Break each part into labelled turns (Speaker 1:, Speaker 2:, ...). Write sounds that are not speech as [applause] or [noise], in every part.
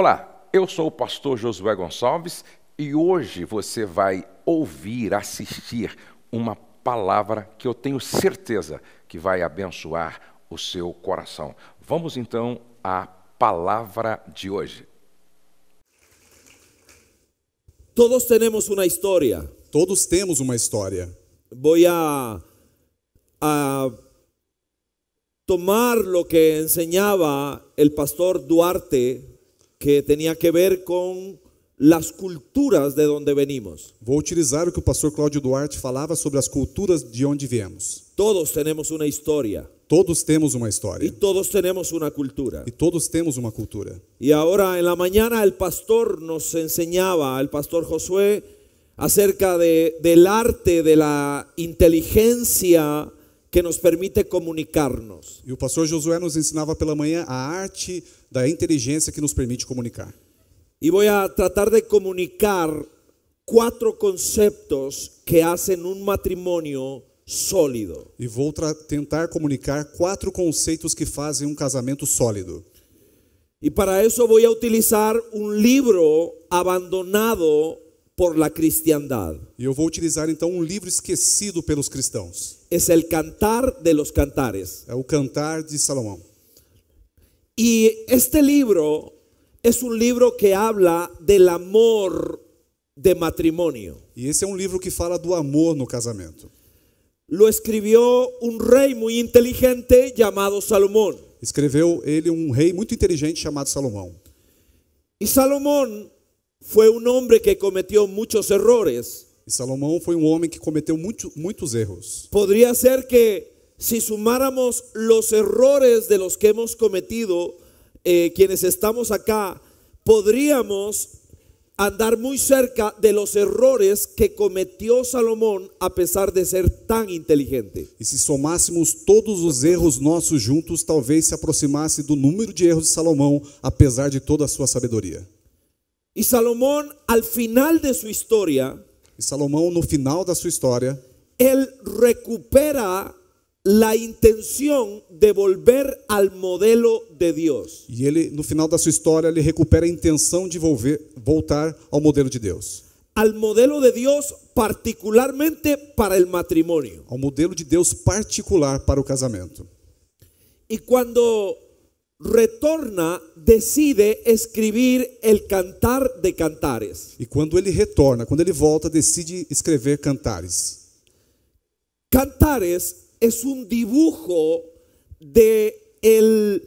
Speaker 1: Olá, eu sou o pastor Josué Gonçalves e hoje você vai ouvir, assistir uma palavra que eu tenho certeza que vai abençoar o seu coração. Vamos então à palavra de hoje. Todos temos uma história. Todos temos uma história. Vou a, a tomar o que ensinava o pastor Duarte que tenía que ver con las culturas de donde venimos. Voy a utilizar lo que o pastor Cláudio Duarte falava sobre las culturas de donde viemos. Todos tenemos una historia. Todos tenemos una historia. Y todos tenemos una cultura. Y e todos temos uma cultura. E agora, en la mañana, el pastor nos enseñaba, el pastor Josué, acerca de, del arte de la inteligencia que nos permite comunicarnos. Y e el pastor Josué nos enseñaba pela mañana a arte da inteligência que nos permite comunicar. E vou a tratar de comunicar quatro conceitos que fazem um matrimônio sólido. E vou tentar comunicar quatro conceitos que fazem um casamento sólido. E para isso vou a utilizar um livro abandonado por la cristiandad. E eu vou utilizar então um livro esquecido pelos cristãos. É o Cantar de los Cantares. É o Cantar de Salomão. Y este libro es un libro que habla del amor de matrimonio. E esse é um livro que fala do amor no casamento. Lo escribió un rey muy inteligente llamado Salomón. Escreveu ele um rei muito inteligente chamado Salomão. E Salomão foi um homem que cometeu muitos erros. E Salomão foi um homem que cometeu muito, muitos erros. Podría ser que si sumáramos los errores de los que hemos cometido, eh, quienes estamos acá, podríamos andar muy cerca de los errores que cometió Salomón a pesar de ser tan inteligente. Y e si sumásemos todos los erros nossos juntos, tal vez se aproximase do número de erros de Salomón A pesar de toda su sabiduría Y Salomón al final de su historia e no final da sua história, ele recupera la intención de volver al modelo de Dios. E ele no final da sua história ele recupera a intenção de volver, voltar ao modelo de Deus. Al modelo de Dios particularmente para el matrimonio. Ao modelo de Deus particular para o casamento. E quando retorna, decide escrever el Cantar de Cantares. E quando ele retorna, quando ele volta, decide escrever Cantares. Cantares es un dibujo de el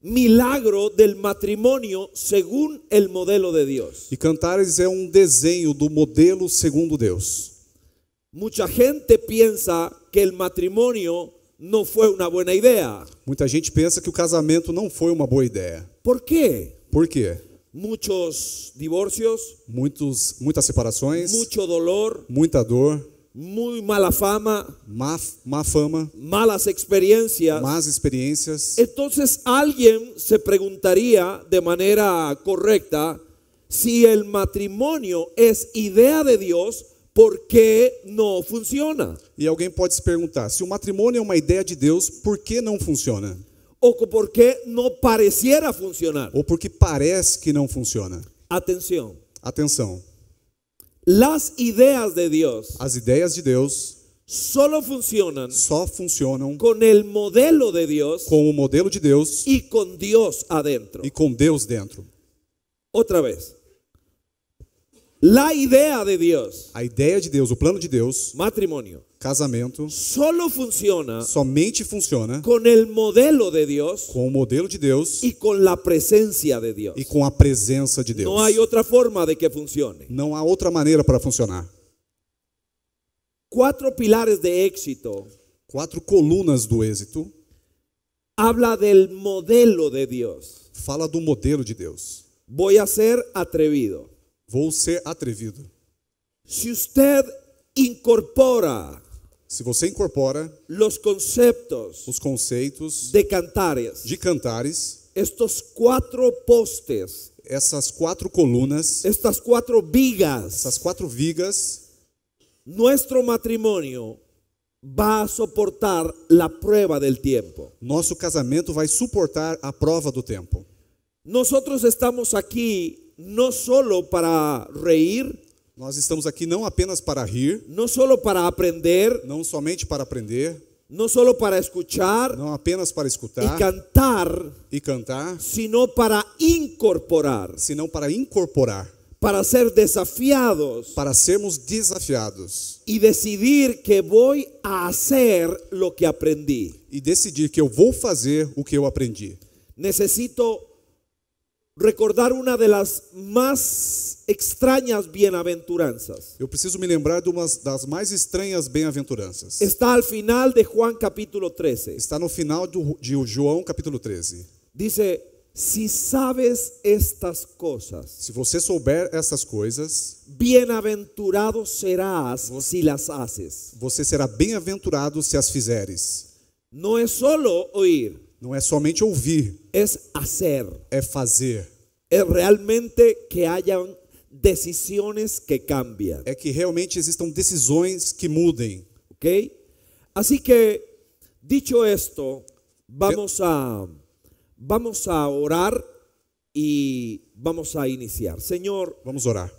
Speaker 1: milagro del matrimonio según el modelo de Dios. E Cantares é um desenho do modelo segundo Deus. Mucha gente piensa que el matrimonio não foi uma boa ideia. Muita gente pensa que o casamento não foi uma boa ideia. Por quê? Por quê? Muitos divórcios, muitos muitas separações, muito dolor, muita dor Muy mala fama. Má, má fama. Malas experiências Más experiencias. Entonces alguém se perguntaria de correta se si o matrimônio é ideia de Deus por que não funciona? E alguém pode se perguntar: se o matrimônio é uma ideia de Deus, por que não funciona? Ou por que não pareciera funcionar? Ou porque parece que não funciona? Atenção. Atenção. Las ideas de Dios, las ideas de Dios solo funcionan só funcionan con el modelo de Dios, com o modelo de Dios y con Dios adentro y e con Dios dentro otra vez La idea de Dios. A ideia de Deus, o plano de Deus. Matrimônio. Casamento. Solo funciona. Somente funciona. Com o modelo de Deus. Com o modelo de Deus. E com a presença de Deus. E com a presença de Deus. Não há outra forma de que funcione. Não há outra maneira para funcionar. Quatro pilares de éxito. Quatro colunas do êxito. Habla del modelo de Deus. Fala do modelo de Deus. Voy a ser atrevido. Vou ser atrevido. Se você incorpora se você incorpora os conceitos, os conceitos de cantares, de cantares, estes quatro postes, essas quatro colunas, estas quatro vigas, essas quatro vigas, nosso matrimônio vai suportar a prova do tempo. Nosso casamento vai suportar a prova do tempo. Nós estamos aqui não solo para reir. nós estamos aqui não apenas para rir, Não solo para aprender, não somente para aprender, não solo para escuchar, não apenas para escutar e cantar, e cantar, Senão para incorporar, senão para incorporar, para ser desafiados, para sermos desafiados e decidir que vou fazer o que aprendi e decidir que eu vou fazer o que eu aprendi. Necessito recordar uma das mais bem-aventuranças. Eu preciso me lembrar de uma das mais estranhas bem-aventuranças. Está ao final de João capítulo 13. Está no final do, de João capítulo 13. Diz: se si sabes estas coisas. Se você souber essas coisas, Bem-aventurado serás você, se las haces. Você será bem-aventurado se as fizeres. Não é só ouvir No es solamente ouvir. Es hacer. É fazer. Es realmente que hayan decisiones que cambian. Es que realmente existan decisiones que muden, Ok? Así que, dicho esto, vamos a, vamos a orar y vamos a iniciar. Señor, vamos a orar.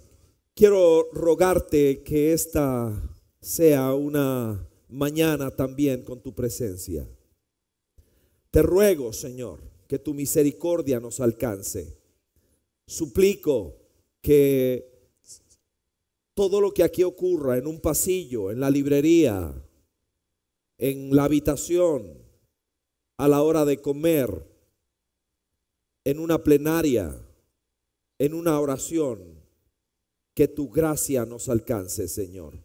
Speaker 1: Quiero rogarte que esta sea una mañana también con tu presencia. Te ruego, Señor, que tu misericordia nos alcance. Suplico que todo lo que aquí ocurra en un pasillo, en la librería, en la habitación, a la hora de comer, en una plenaria, en una oración, que tu gracia nos alcance, Señor.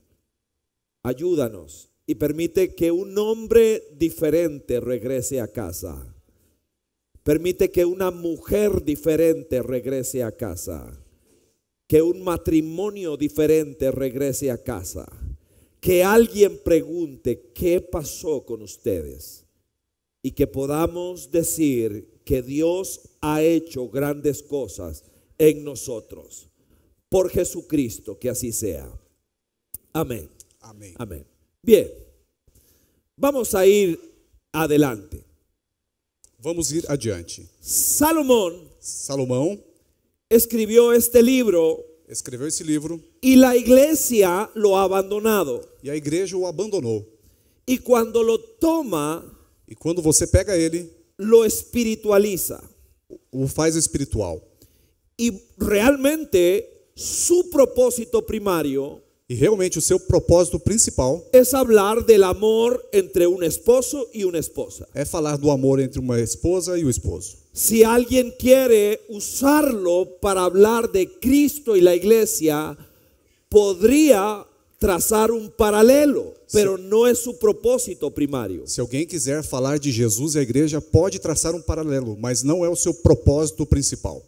Speaker 1: Ayúdanos y permite que un hombre diferente regrese a casa. Permite que una mujer diferente regrese a casa. Que un matrimonio diferente regrese a casa. Que alguien pregunte qué pasó con ustedes. Y que podamos decir que Dios ha hecho grandes cosas en nosotros. Por Jesucristo, que así sea. Amén. Amén. Amén. Bien, vamos a ir adelante. Vamos ir adiante. Salomão, Salomão escreveu este livro. Escreveu este livro. E a igreja lo abandonado. E a igreja o abandonou. E quando lo toma, e quando você pega ele, lo espiritualiza. O faz espiritual. E realmente su propósito primário e realmente o seu propósito principal é falar do amor entre um esposo e uma esposa. É falar do amor entre uma esposa e o esposo. Se alguém quer usá-lo para falar de Cristo e da igreja, poderia traçar um paralelo, mas não é seu propósito primário. Se alguém quiser falar de Jesus e a igreja, pode traçar um paralelo, mas não é o seu propósito principal.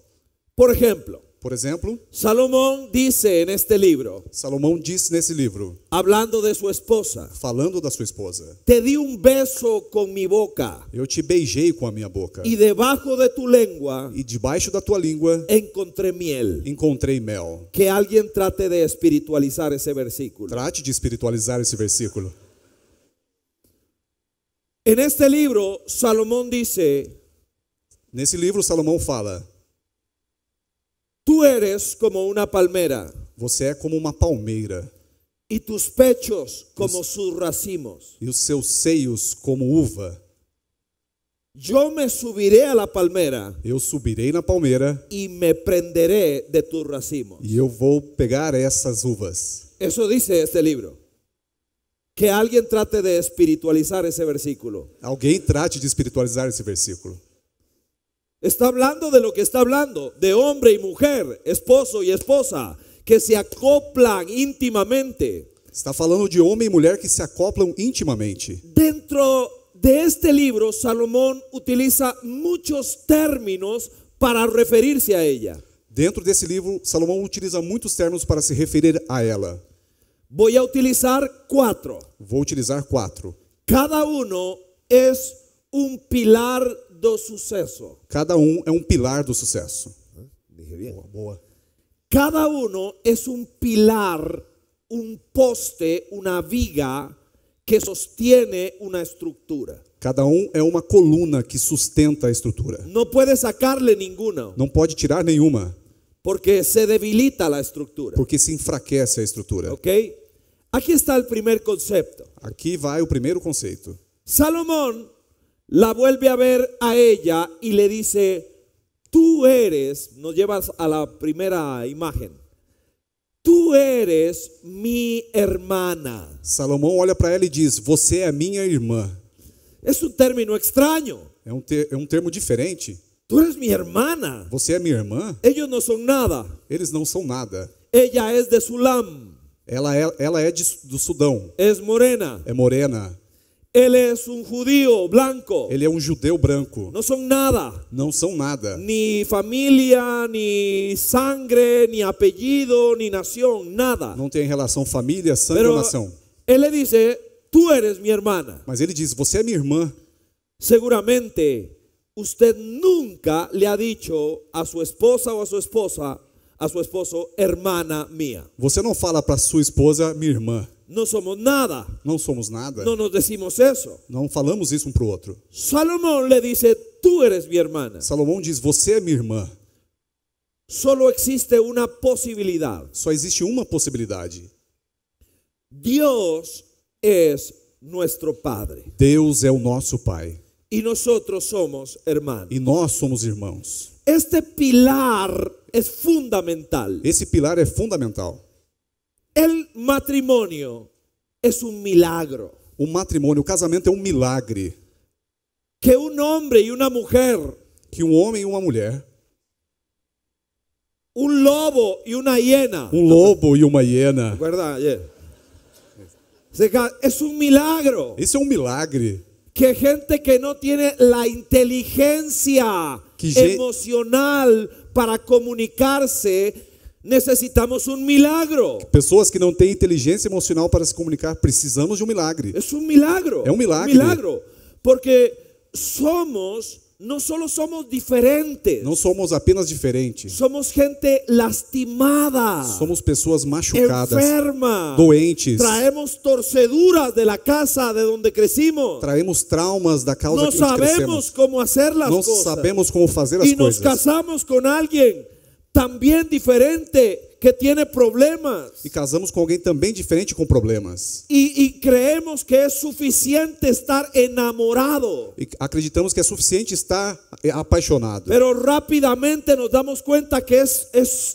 Speaker 1: Por exemplo, por exemplo, Salomão disse neste livro. Salomão diz nesse livro. Hablando de sua esposa. Falando da sua esposa. Te di um beijo com minha boca. Eu te beijei com a minha boca. E debaixo de tua língua. E debaixo da tua língua. Encontrei mel. Encontrei mel. Que alguém trate de espiritualizar esse versículo. Trate de espiritualizar esse versículo. Em este livro, Salomão disse. Nesse livro, Salomão fala. Tu eres como uma palmeira. Você é como uma palmeira. E tus pechos como os, sus racimos. E os seus seios como uva. Eu me subirei à palmeira. Eu subirei na palmeira. E me prenderei de tus racimos. E eu vou pegar essas uvas. Isso diz este livro. Que alguém trate de espiritualizar esse versículo. Alguém trate de espiritualizar esse versículo. Está hablando de lo que está hablando, de hombre y mujer, esposo y esposa, que se acoplan íntimamente. Está falando de homem e mulher que se acoplam intimamente. Dentro de este livro, Salomón utiliza muitos términos para referirse a ella. Dentro desse livro, Salomão utiliza muitos termos para se referir a ela. Vou utilizar quatro. Vou utilizar quatro. Cada um é um pilar do sucesso. Cada um é um pilar do sucesso. Né? Boa, boa. Cada um é um pilar, um poste, uma viga que sostiene uma estrutura. Cada um é uma coluna que sustenta a estrutura. Não pode sacar lhe nenhuma. Não pode tirar nenhuma. Porque se debilita a estrutura. Porque se enfraquece a estrutura. Ok? Aqui está o primeiro conceito. Aqui vai o primeiro conceito. Salomão la vuelve a ver a ella y le dice, tú eres, nos llevas a la primera imagen, tu eres mi hermana. Salomão olha para ela e diz, você é minha irmã. É um término estranho. É um, ter, é um termo diferente. Tu eres minha irmã. Você é minha irmã? Eles não são nada. Eles não são nada. Ela é de Sulam. Ela é, ela é de, do Sudão. É morena. É morena. Ele é um judío branco. Ele é um judeu branco. Não são nada. Não são nada. Nem família, ni sangre, ni apelido, ni nação, nada. Não tem relação família, sangue Pero ou nação. Ele diz: "Tu eres minha irmã". Mas ele diz: "Você é minha irmã". Seguramente você nunca lhe ha dicho a sua esposa ou a sua esposa, a sua esposo, hermana minha. Você não fala para sua esposa, minha irmã. Não somos nada. Não somos nada. Não nos decimos isso. Não falamos isso um para o outro. Salomão lhe disse: Tu eres minha irmã. Salomão diz: Você é minha irmã. só existe uma possibilidade. Só existe uma possibilidade. Deus é nosso Padre. Deus é o nosso Pai. E nós somos irmãos. E nós somos irmãos. Este pilar é fundamental. Esse pilar é fundamental. El matrimonio es un milagro. Un matrimonio, el casamiento es un um milagre. Que un hombre y una mujer. que un um hombre y una mujer. Un lobo y una hiena, Un um lobo y e una hiena. ¿Verdad? un un milagro. Eso es un milagre. Que gente que no tiene la inteligencia emocional para comunicarse. Necessitamos um milagro. Pessoas que não têm inteligência emocional para se comunicar, precisamos de um milagre. É um milagre. É um milagre. milagro. Porque somos, não só somos diferentes. Não somos apenas diferentes. Somos gente lastimada. Somos pessoas machucadas. Enferma. Doentes. Traemos torceduras de la casa de onde crescemos Traemos traumas da causa não que crescemos. Não sabemos como fazer as não coisas. Não sabemos como fazer as e coisas. E nos casamos com alguém também diferente que tem problemas. E casamos com alguém também diferente com problemas. e e creemos que é suficiente estar enamorado. E acreditamos que é suficiente estar eh, apaixonado. Pero rapidamente nos damos conta que é es,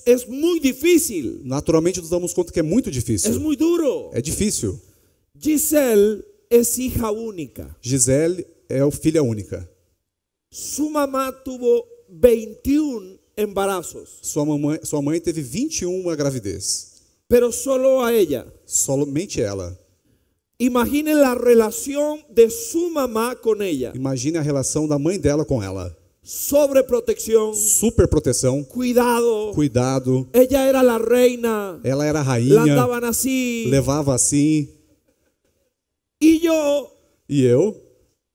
Speaker 1: es muy difícil. Naturalmente nos damos conta que é muito difícil. É muito duro. É difícil. Giselle é hija única. Giselle é filha única. Sua mamá tuvo 21 embarazos. Sua, mamãe, sua mãe teve 21 gravidez. Pero solo a ella. Somente ela. Imagine a relação de sua mamá com ela. Imagine a relação da mãe dela com ela. Sobreproteção. Superproteção. Cuidado. Cuidado. Ella era a reina. Ela era a rainha. andaban assim. Levava assim. E eu. E eu.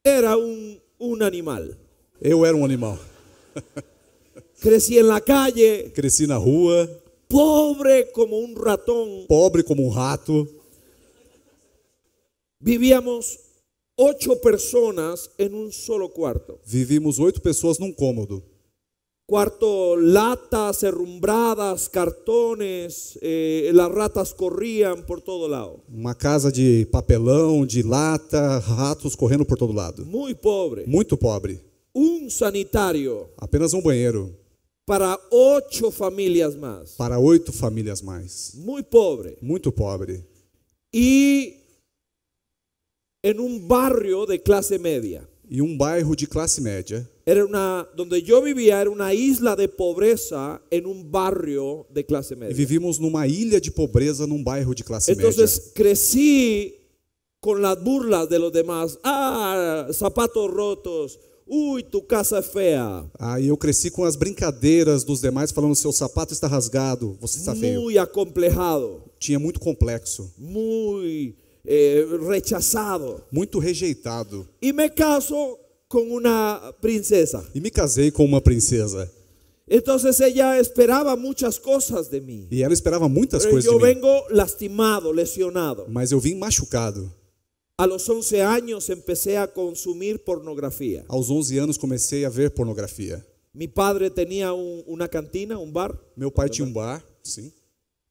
Speaker 1: Era um, um animal. Eu era um animal. [laughs] Cresci en la calle. Cresci na rua. Pobre como um ratão. Pobre como um rato. Vivíamos oito pessoas em um solo quarto. Vivíamos oito pessoas num cômodo. Quarto, latas herrumbradas, cartões, eh, as ratas corriam por todo lado. Uma casa de papelão, de lata, ratos correndo por todo lado. pobre. Muito pobre. Um sanitário. Apenas um banheiro para oito famílias mais. Para oito famílias mais. Muito pobre. Muito pobre. E em um barrio de classe média. E um bairro de classe média. Era uma, onde eu vivia era uma isla de pobreza em um barrio de classe média. E vivíamos numa ilha de pobreza num bairro de classe então, média. Então cresci com as burlas de los demás. Ah, sapatos rotos Uito caça feia. Aí eu cresci com as brincadeiras dos demais falando seu sapato está rasgado, você está feio. Muito acomplejado. Tinha muito complexo. Muito eh, Muito rejeitado. E me caso com uma princesa. E me casei com uma princesa. Então ela esperava muitas coisas de mim. E ela esperava muitas coisas eu de mim. Eu venho lastimado, lesionado. Mas eu vim machucado. A los 11 años empecé a consumir pornografía. Aos 11 anos comecei a ver pornografia. Mi padre tenía un, una cantina, un bar. Meu pai tinha um bar, sim.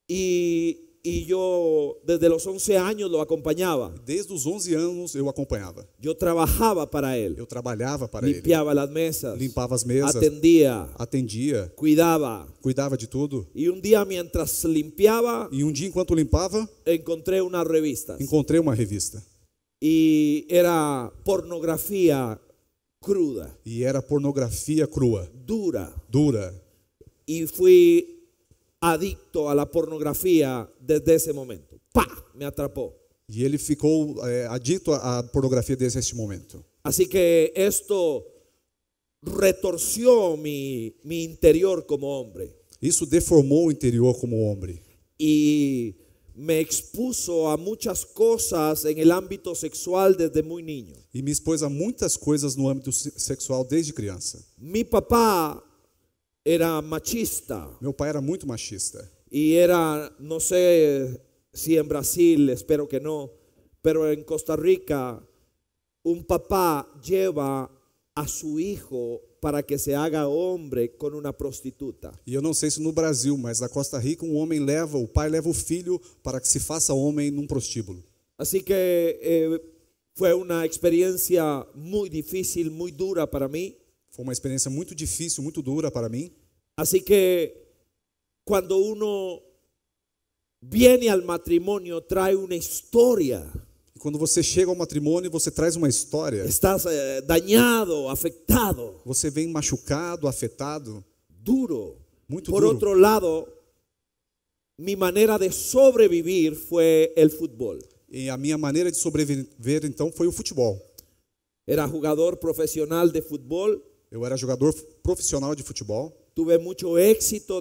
Speaker 1: Y, y yo desde los 11 años lo acompañaba. Desde os 11 anos eu acompanhava. Yo trabajaba para él. Eu trabalhava para Limpiaba ele. las mesas. Limpava as mesas. Atendía. Atendia. Cuidaba. Cuidava de tudo. Y un día mientras limpiaba, E um dia enquanto limpava, encontré una revista. encontrei uma revista e era pornografia cruda. E era pornografia crua. Dura. Dura. E fui adicto à pornografia desde esse momento. Pá, me atrapou. E ele ficou é, adicto à pornografia desde esse momento. Assim que isto retorceu me meu interior como homem. Isso deformou o interior como homem. E me expuso a muchas cosas en el ámbito sexual desde muy niño. Y e me expuso a cosas en no ámbito sexual desde criança. Mi papá era machista. Mi papá era muy machista. Y era, no sé si en Brasil, espero que no, pero en Costa Rica, un papá lleva a su hijo para que se haga homem com uma prostituta. E eu não sei se no Brasil, mas na Costa Rica um homem leva, o pai leva o filho para que se faça homem num prostíbulo. Assim que eh, foi uma experiência muito difícil, muito dura para mim. Foi uma experiência muito difícil, muito dura para mim. Assim que quando uno viene al matrimonio trae uma história e quando você chega ao matrimônio, você traz uma história. Estás eh, afetado. Você vem machucado, afetado, duro. muito Por duro. otro lado, minha maneira de sobreviver foi o futebol. E a minha maneira de sobreviver então foi o futebol. Era jogador profissional de futebol. Eu era jogador profissional de futebol,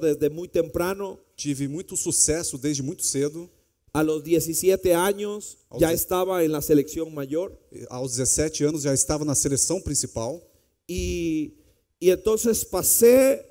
Speaker 1: desde temprano, tive muito sucesso desde muito cedo A los 17 eh, años ya estaba en la selección mayor. A los 17 ya estaba en la selección principal. Y entonces pasé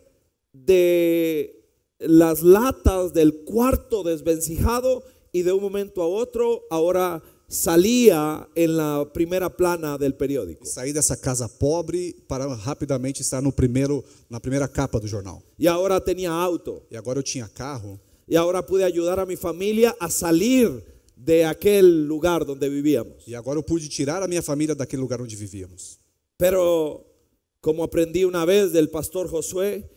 Speaker 1: de las latas del cuarto desvencijado y de un momento a otro ahora salía en la primera plana del periódico. de esa casa pobre para rapidamente estar no la na primeira capa del jornal. Y ahora tenía auto. Y e agora yo tinha carro y ahora pude ayudar a mi familia a salir de aquel lugar donde vivíamos. Y e ahora pude tirar a familia de aquel lugar donde vivíamos. Pero como aprendí una vez del pastor Josué,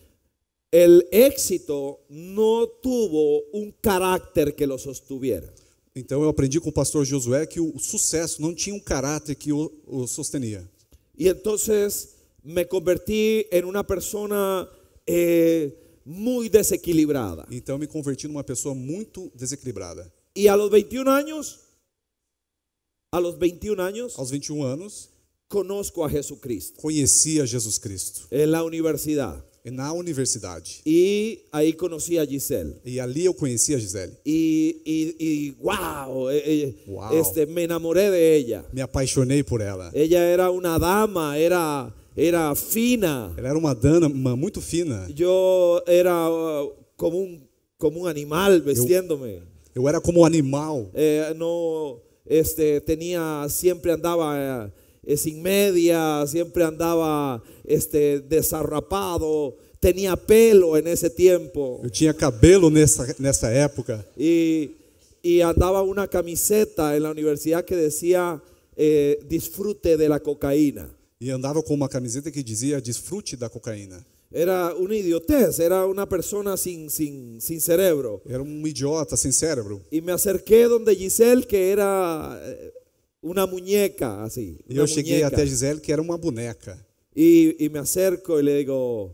Speaker 1: el éxito no tuvo un carácter que lo sostuviera. Então eu aprendi com o pastor Josué que o sucesso não tinha um carácter que o, sostenía. Y entonces me convertí en una persona. Eh, muy desequilibrada. Então me converti numa pessoa muito desequilibrada. E aos 21 anos, aos 21 anos, aos 21 anos, conozco a Jesus Conheci a Jesus Cristo. É na universidade. Na universidade. E aí conheci a Gisele. E ali eu conheci a Gisele. E, e, e uau, eh, eh, uau. Este, me enamorei de ela. Me apaixonei por ela. Ela era uma dama, era era fina. era una dama muy fina. Yo era uh, como un como animal vestiéndome. Yo era como um animal. Eh, andaba este, tenía siempre eh, eh, sin media, siempre andaba este desarrapado. tenía pelo en ese tiempo. Yo tenía cabelo en nessa época. Y andaba una camiseta camiseta la universidad que decía eh, disfrute de la cocaína. E andava com uma camiseta que dizia desfrute da cocaína. Era uma idiotez, era uma pessoa sem, sem, sem cérebro. Era um idiota sem cérebro. E me acerquei onde Gisele, que era eh, uma muñeca, assim. Uma eu cheguei muñeca. até Gisele, que era uma boneca. E, e me acerco e lhe digo: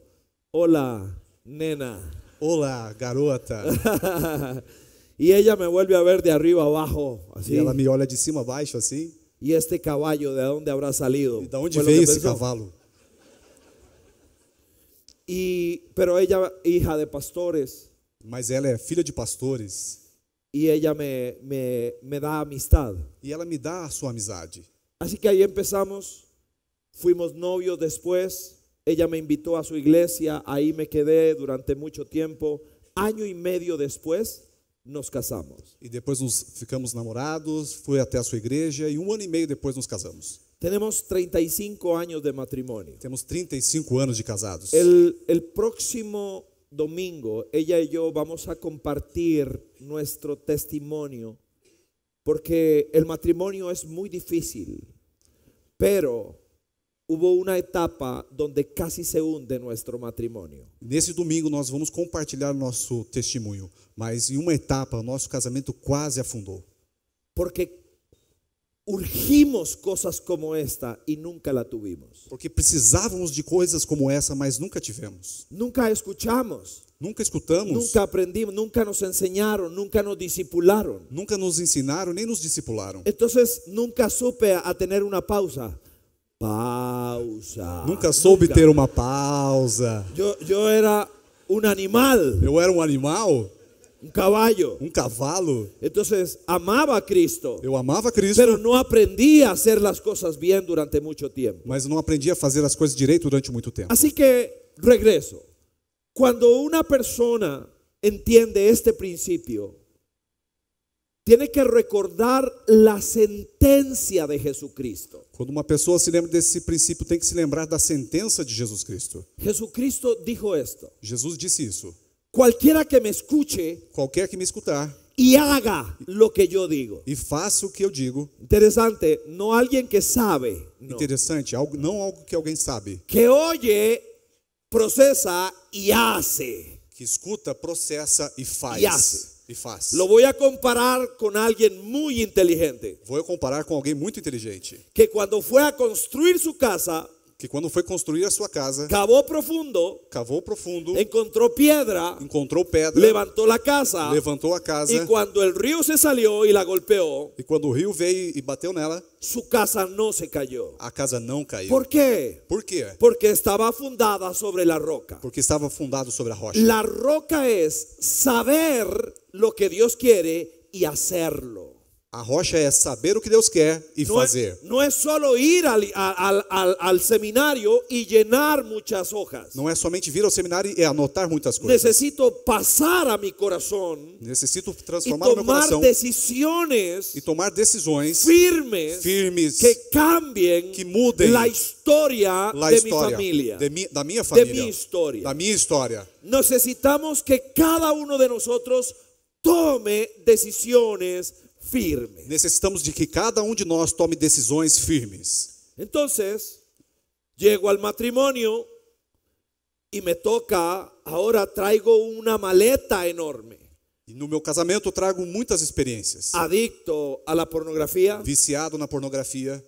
Speaker 1: Olá, nena. Olá, garota. e [laughs] ela me vuelve a ver de arriba abaixo. Assim. E ela me olha de cima a baixo, assim. ¿Y este caballo de dónde habrá salido? De dónde ese caballo? pero ella hija de pastores. Mas ella es filha de pastores. Y ella me, me, amistad. Y ella me da su amistad. E Así que ahí empezamos. fuimos novios después. Ella me invitó a su iglesia, ahí me quedé durante mucho tiempo. Año y medio después, nos casamos. E depois nos ficamos namorados, fui até a sua igreja e um ano e meio depois nos casamos. Temos 35 anos de matrimônio. Temos 35 anos de casados. El, el próximo domingo, ella e eu vamos a compartir nuestro testimonio, porque el matrimonio es muy difícil, pero hubo una etapa donde casi se hunde nuestro matrimonio. Nesse domingo nós vamos compartilhar nosso testemunho, mas em uma etapa nosso casamento quase afundou. Porque urgimos coisas como esta e nunca la tuvimos. Porque precisávamos de coisas como essa, mas nunca tivemos. Nunca escuchamos. Nunca escutamos. Nunca aprendimos, nunca nos ensinaram, nunca nos discipularam. Nunca nos ensinaram nem nos discipularam. Então, nunca supe a ter uma pausa pausa. Nunca soube Nunca. ter uma pausa. Eu, era um animal. Eu era um animal. Um cavalo. Um cavalo. Então, amava Cristo. Eu amava Cristo. Mas não aprendi a fazer as coisas bem durante muito tempo. Mas não aprendi a fazer as coisas direito durante muito tempo. Assim que regresso. Quando uma pessoa entende este princípio, tiene que recordar la sentencia de Jesucristo. Quando uma pessoa se lembra desse princípio, tem que se lembrar da sentença de Jesus Cristo. Jesucristo dijo esto: Jesus disse isso. Cualquiera que me escuche, qualquer que me escutar, y haga lo que yo digo. e faça o que eu digo. Interesante, no alguien que sabe, no, Interessante, algo, não algo que alguém sabe, que oye, procesa y hace. que escuta, processa e faz. hace. E Lo voy a comparar con alguien muy inteligente. Voy a comparar con alguien muy inteligente. Que cuando fue a construir su casa que quando foi construir a sua casa, cavou profundo, cavou profundo, encontrou pedra, encontrou pedra, levantou a casa, levantou a casa, e quando o rio se salió e la golpeou, e quando o rio veio e bateu nela, sua casa não se caiu, a casa não caiu. Por quê? Por quê? Porque estava fundada sobre la roca. Porque estava fundado sobre a rocha. A roca es saber lo que Dios quiere y hacerlo. A rocha é saber o que Deus quer e fazer. É, não é só ir ao, ao, ao, seminário e llenar muitas hojas. Não é somente vir ao seminário e anotar muitas coisas. Necessito passar a meu coração. Necessito transformar o meu coração. Decisões e tomar decisões firmes, firmes que cambiem, que mudem a história, minha família, de mi, da minha família, minha história, da minha história. Necessitamos que cada um de nós tome decisões firmes. Necessitamos de que cada um de nós tome decisões firmes. Então, chego ao matrimônio e me toca, agora trago uma maleta enorme. E no meu casamento trago muitas experiências. Adicto à pornografia. Viciado na pornografia.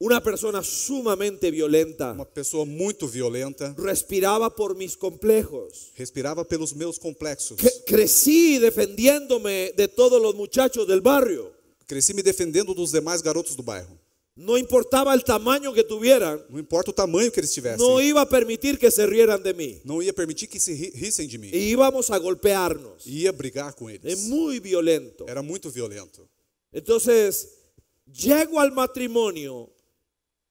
Speaker 1: Una persona sumamente violenta. Una persona muy violenta. Respiraba por mis complejos. Respiraba pelos meus complexos. Crecí defendiéndome de todos los muchachos del barrio. Crecí me defendendo los demás garotos do bairro. No importaba el tamaño que tuvieran. No importa o tamanho que eles No iba a permitir que se rieran de mí. No iba a permitir que se rissem de mim. E íbamos a golpearnos. Iba a brigar com eles. É muito violento. Era muy violento. Entonces llego al matrimonio.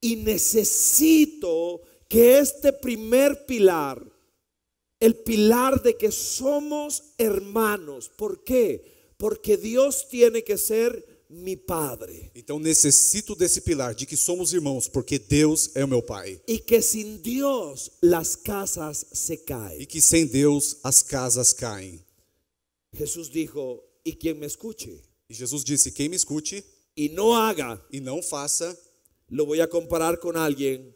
Speaker 1: Y necesito que este primer pilar, el pilar de que somos hermanos, ¿por qué? Porque Dios tiene que ser mi padre. Então necessito desse pilar de que somos irmãos, porque Deus é o meu pai. E que sem Deus as casas se caem. E que sem Deus as casas caem. Jesus disse: e quem me escute? E Jesus disse, quem me escute e não haga e não faça lo voy a comparar con alguien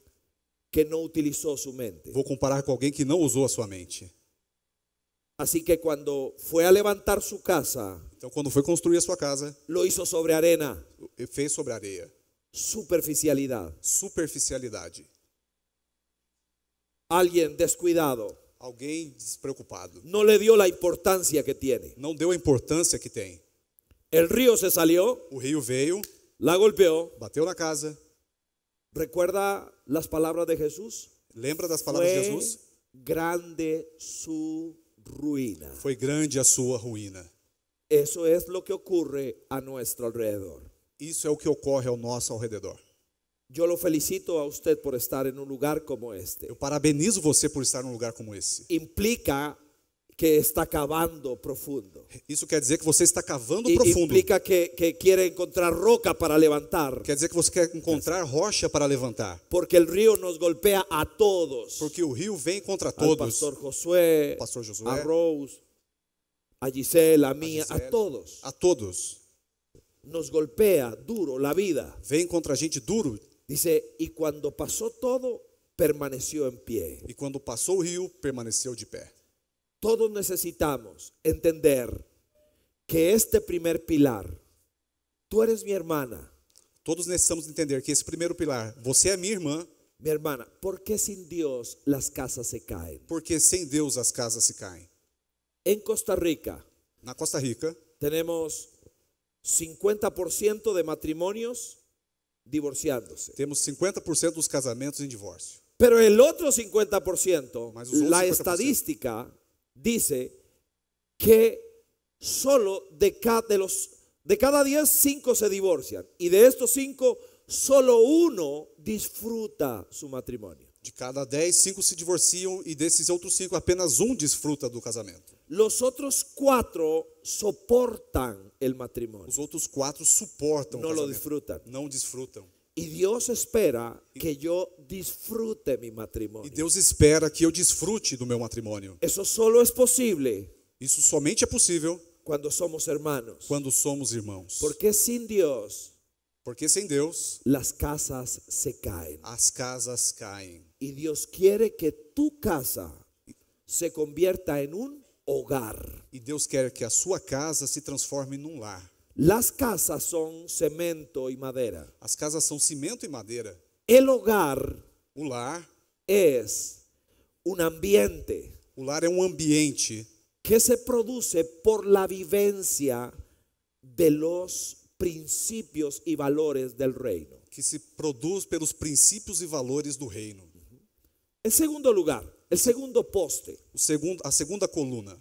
Speaker 1: que no utilizó su mente. Vou comparar com alguém que não usou a sua mente. Así que cuando fue a levantar su casa, Então, quando foi construir a sua casa, lo hizo sobre arena, fez sobre areia. superficialidad. Superficialidade. Alguien descuidado Alguém despreocupado. no le dio la importancia que tiene. Não deu a importância que tem. El río se salió, O rio veio, la golpeó, bateu na casa, Recuerda las palabras de Jesús? Lembra das palavras Foi de Jesus? Grande su ruína. Foi grande a sua ruína. Isso é o que ocorre a nosso alrededor. Isso é o que ocorre ao nosso alrededor. Eu lo felicito a você por estar em um lugar como este. Eu parabenizo você por estar num lugar como esse. Implica que está cavando profundo. Isso quer dizer que você está cavando e, profundo. Implica que, que quer encontrar roca para levantar. Quer dizer que você quer encontrar rocha para levantar. Porque o rio nos golpea a todos. Porque o rio vem contra todos. pastor Josué, pastor Josué, a Rose, a Gisela, a minha, a, a todos. A todos. Nos golpea duro la vida. Vem contra a gente duro. Dice, e quando passou todo, permaneceu em pé. E quando passou o rio, permaneceu de pé. todos necesitamos entender que este primer pilar, tú eres mi hermana. Todos necesitamos entender que este primer pilar, você é mi irmã. hermana irmã, porque sin Dios las casas se caen. Porque sin Dios las casas se caen. En Costa Rica. ¿En Costa Rica. Tenemos 50% de matrimonios divorciándose. tenemos 50% los casamentos en em divorcio. Pero el otro 50%, la estadística dice que solo de cada, de los, de cada diez, cinco se divorcian. Y de estos cinco, solo uno disfruta su matrimonio. De cada dez, cinco se divorciam e desses outros cinco, apenas um desfruta do casamento. Los otros cuatro soportan el matrimonio. Os outros quatro suportam. Não o casamento. lo disfrutan. Não desfrutam. E Deus espera que eu disfrute meu matrimônio. E Deus espera que eu desfrute do meu matrimônio. Isso só é possível. Isso somente é possível quando somos irmãos. Quando somos irmãos. Porque sem Deus porque sem Deus, as casas se caem. As casas caem. E Deus quer que tu casa se convierta em um hogar. E Deus quer que a sua casa se transforme num lar. Las casas son cemento y madera. Las casas son cimento y e madera. El hogar, o lar, es un ambiente. O lar es un um ambiente que se produce por la vivencia de los principios y valores del reino. Que se produz pelos princípios e valores do reino. Em segundo lugar, el segundo poste. O segundo, a segunda columna.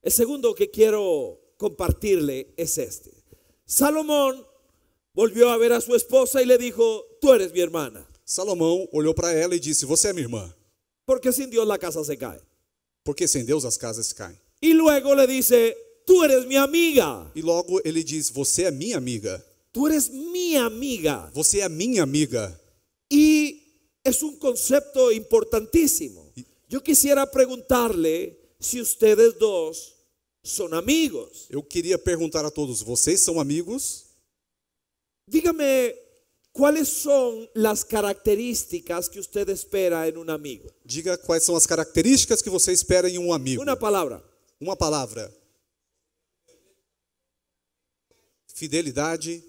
Speaker 1: El segundo que quiero compartirle es este. Salomón volvió a ver a su esposa y le dijo, tú eres mi hermana. Salomón olhou para ella y e dice: você es mi hermana? Porque sin Dios la casa se cae. Porque sin Dios las casas caen. Y luego le dice: Tú eres mi amiga. y e él le dice: você es mi amiga. Tú eres mi amiga. Você es mi amiga. Y es un concepto importantísimo. Yo quisiera preguntarle si ustedes dos São amigos. Eu queria perguntar a todos: vocês são amigos? Diga-me quais são as características que você espera em um amigo. Diga quais são as características que você espera em um amigo. Uma palavra. Uma palavra. Fidelidade.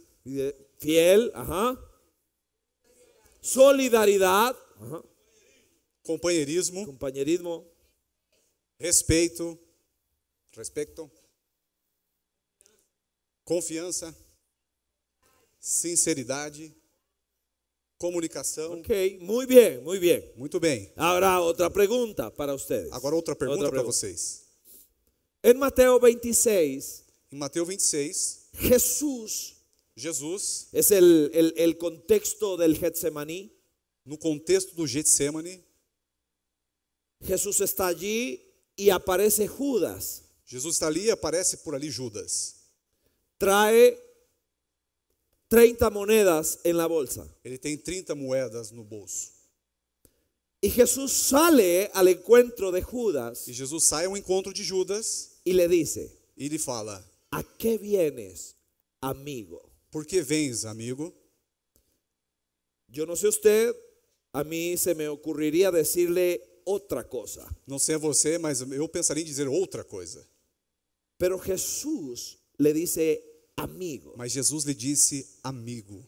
Speaker 1: Fiel, aham. Solidariedade. Aham. Companheirismo. Companheirismo. Respeito. Respeito. Confiança. Sinceridade. Comunicação. Ok, muito bem, muito bem. Muito bem. Agora outra pergunta para vocês. Agora outra pergunta, para vocês. Em Mateus 26. Em Mateus 26. Jesus. Jesus. É o contexto do Getsemani. No contexto do Getsemani. Jesus está ali e aparece Judas. Jesus está ali e aparece por ali Judas. Trae 30 monedas em la bolsa. Ele tem 30 moedas no bolso. E Jesus sale ao encontro de Judas. E Jesus sai ao encontro de Judas e le dice, e lhe fala: "A que vienes, amigo?" Por que vens, amigo? Eu não sei você, a mim se me ocorreria dizer-lhe outra coisa. Não sei a você, mas eu pensaria em dizer outra coisa. Pero Jesús le dice amigo. Mas Jesus lhe disse amigo.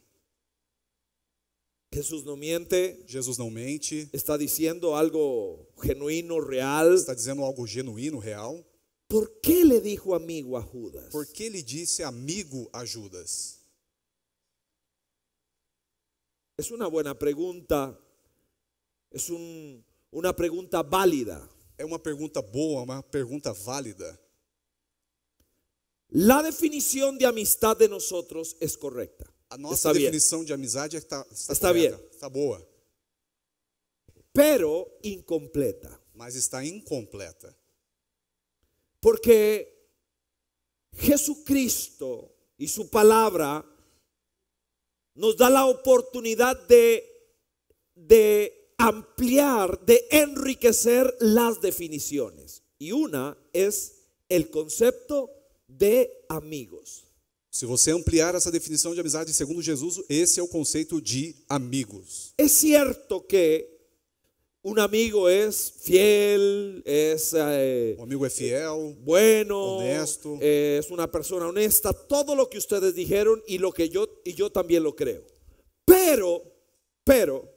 Speaker 1: Jesus não miente. Jesus não mente. Está dizendo algo genuíno, real. Está dizendo algo genuíno, real. Por que ele dijo amigo a Judas? Por que ele disse amigo a Judas? É uma boa pergunta. É um, uma pergunta válida. É uma pergunta boa, uma pergunta válida. La definición de amistad de nosotros es correcta. A definición de amistad está, está, bien. está Pero incompleta. Mas está incompleta. Porque Jesucristo y su palabra nos da la oportunidad de, de ampliar, de enriquecer las definiciones. Y una es el concepto de amigos. Si você ampliar essa definición de amizade segundo Jesús esse é o conceito de amigos. Es cierto que Un amigo es fiel, es eh, um amigo es fiel, bueno, honesto, eh, es una persona honesta, todo lo que ustedes dijeron Y lo que yo y yo también lo creo. Pero, pero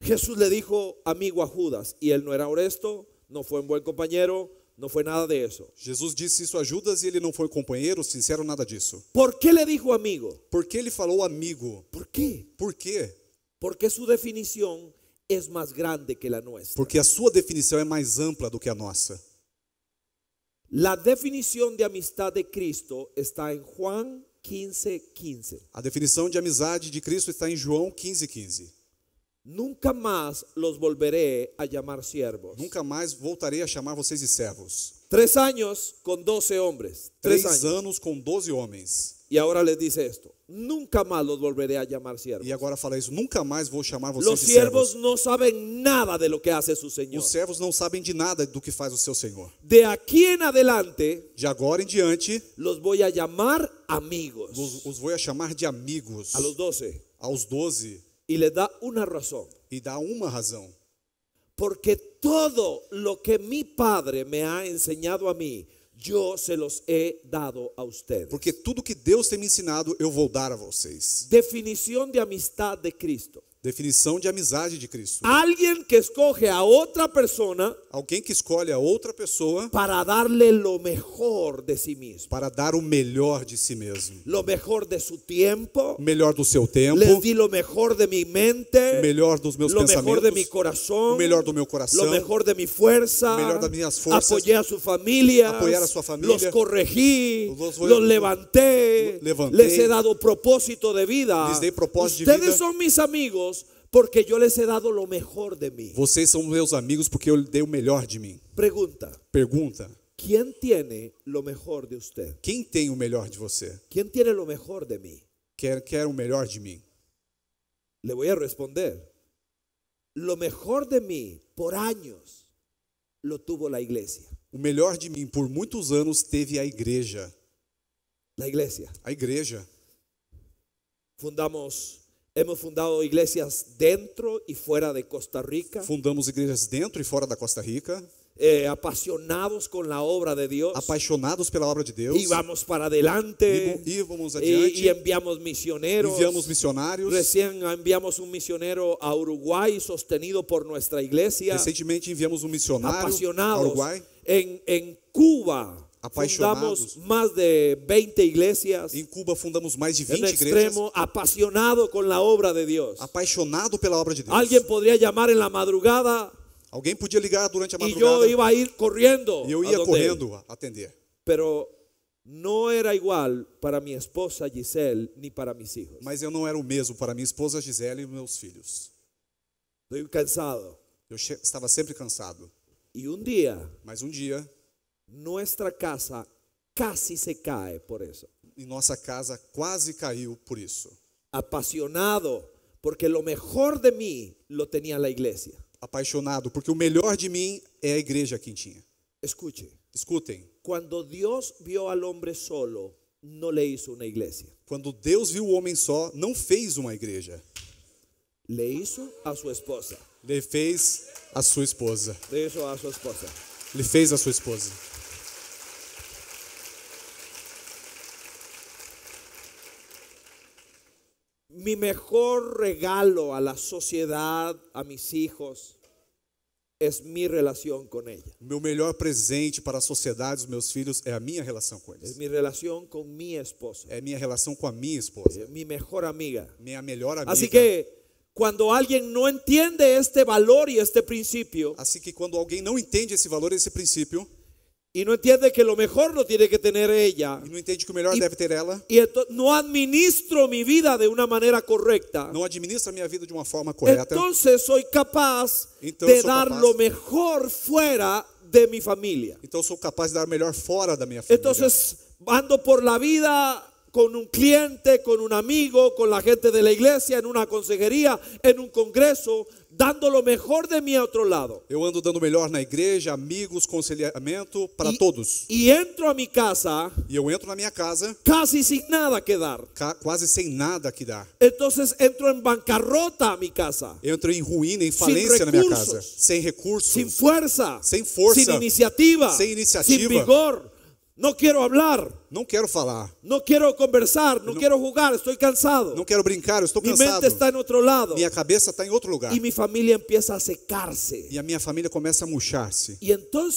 Speaker 1: Jesús le dijo amigo a Judas Y él no era honesto, No fue un buen compañero Não foi nada de isso. Jesus disse isso a Judas e ele não foi companheiro, sincero, nada disso. Por que ele disse amigo? Porque ele falou amigo. Por quê? Por quê? Porque sua definição é mais grande que a nossa. Porque a sua definição é mais ampla do que a nossa. A definição de amizade de Cristo está em João 15, 15. A definição de amizade de Cristo está em João 15, 15. Nunca mais los volveré a llamar siervos. Nunca mais voltarei a chamar vocês de servos. Três anos com doze homens. Três, Três anos. anos com doze homens. E agora lhe diz isto: nunca mais os volveré a chamar siervos E agora fala isso: nunca mais vou chamar vocês Los de servos. Os não sabem nada de lo que hace su senhor. Os servos não sabem de nada do que faz o seu senhor. De aqui em adelante, de agora em diante, los voy a llamar amigos. Os, os vou a chamar de amigos. A los 12. Aos 12. Y le da una razón. E dá uma razão. Porque todo lo que mi padre me ha enseñado a mí, eu se los he dado a ustedes. Porque tudo que Deus tem me ensinado, eu vou dar a vocês. Definição de amistade de Cristo. definición de amistad de Cristo. Alguien que escoge a otra persona alguien que escoge a outra pessoa para darle lo mejor de sí mismo. para dar o melhor de si mesmo. Lo mejor de su tiempo. melhor do seu tempo, le di lo mejor de mi mente. melhor dos meus lo mejor de mi corazón. melhor do meu coração, Lo mejor de mi fuerza. O melhor das minhas forças. Apoyé a su familia. Apoiar a sua família. Los corregí. Los- levanté. Les he dado propósito de vida. propósito Ustedes son mis amigos porque eu les he dado o melhor de mim. Vocês são meus amigos porque eu dei o melhor de mim. Pergunta. Pergunta. Quem tem o melhor de você? Quem tem o melhor de você? Quem tem o melhor de mim? Quer quer o melhor de mim? Le voy a responder. Lo melhor de mim por anos lo tuvo la iglesia. O melhor de mim por muitos anos teve a igreja. La iglesia. A igreja. Fundamos Hemos fundado iglesias dentro y fuera de Costa Rica. Fundamos iglesias dentro y e fuera de Costa Rica. Eh, apasionados con la obra de Dios. Apasionados pela obra de Dios. Y vamos para adelante. Y, vamos eh, adelante. Y, enviamos misioneros. Enviamos misionarios. Recién enviamos un misionero a Uruguay sostenido por nuestra iglesia. Recientemente enviamos un missionário a Uruguai. En, en Cuba. Fundamos mais de 20 igrejas Em Cuba fundamos mais de 20 igrejas. extremo, apaixonado com a obra de Deus Apaixonado pela obra de Deus. alguém poderia llamar em la madrugada. Alguém podia ligar durante a madrugada. E eu ia ir correndo. E eu ia correndo atender. Pero não era igual para minha esposa Gisele nem para meus filhos. Mas eu não era o mesmo para minha esposa Gisele e meus filhos. Estou cansado. Eu estava sempre cansado. E um dia, mas um dia, nossa casa quase se cai por isso. E nossa casa quase caiu por isso. Apasionado porque o melhor de mim lo tinha la igreja. Apaixonado porque o melhor de mim é a igreja que tinha. Escute. Escutem. Quando Deus viu al homem solo, não le hizo uma igreja. Quando Deus viu o homem só, não fez uma igreja. Le hizo a sua esposa. Le fez a sua esposa. Le hizo a sua esposa. Ele fez a sua esposa. mi mejor regalo a la sociedad, a mis hijos, es mi relación con ella. Meu melhor presente para a sociedade, os meus filhos, é a minha relação com eles. Es mi relación con mi esposa. É minha relação com a minha esposa. Es mi mejor amiga. Minha melhor amiga. Así que Quando alguém não entende este valor e este princípio, assim que quando alguém não entende esse valor e esse princípio, Y no entiende que lo mejor lo tiene que tener ella Y no entiende que lo mejor debe administro mi vida de una manera correcta No administro mi vida de una forma correcta. Entonces, soy capaz de dar lo mejor fuera de mi familia Entonces capaz de dar melhor Entonces ando por la vida con un cliente, con un amigo, con la gente de la iglesia, en una consejería, en un congreso, dando o melhor de mim a outro lado. Eu ando dando melhor na igreja, amigos, conselhamento para todos. e entro a minha casa. E eu entro na minha casa. quase sem nada que dar. Ca quase sem nada que dar. Então entro em bancarrota a minha casa. entro em ruína, em falência recursos, na minha casa, sem recursos, sem força, sem força, sem iniciativa, sem iniciativa, sem vigor não quero falar. Não quero falar. Não quero conversar. Não, não, quero jogar. Estou cansado. Não quero brincar. Estou cansado. Minha mente está em outro lado. Minha cabeça está em outro lugar. E minha família começa a secar-se. E a minha família começa a murchar-se. E então.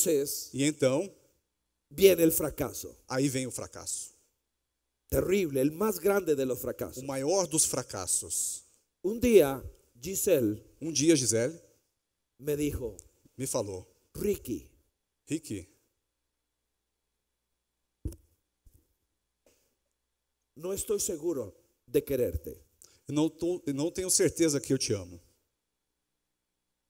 Speaker 1: E então. Vem o fracasso. Aí vem o fracasso. Terrible, o mais grande dos fracassos. O maior dos fracassos. Um dia, Gisele. Um dia, Gisele. Me dijo. Me falou. Ricky. Ricky. não estou seguro de quererte. Eu não, tô, não tenho certeza que eu te amo.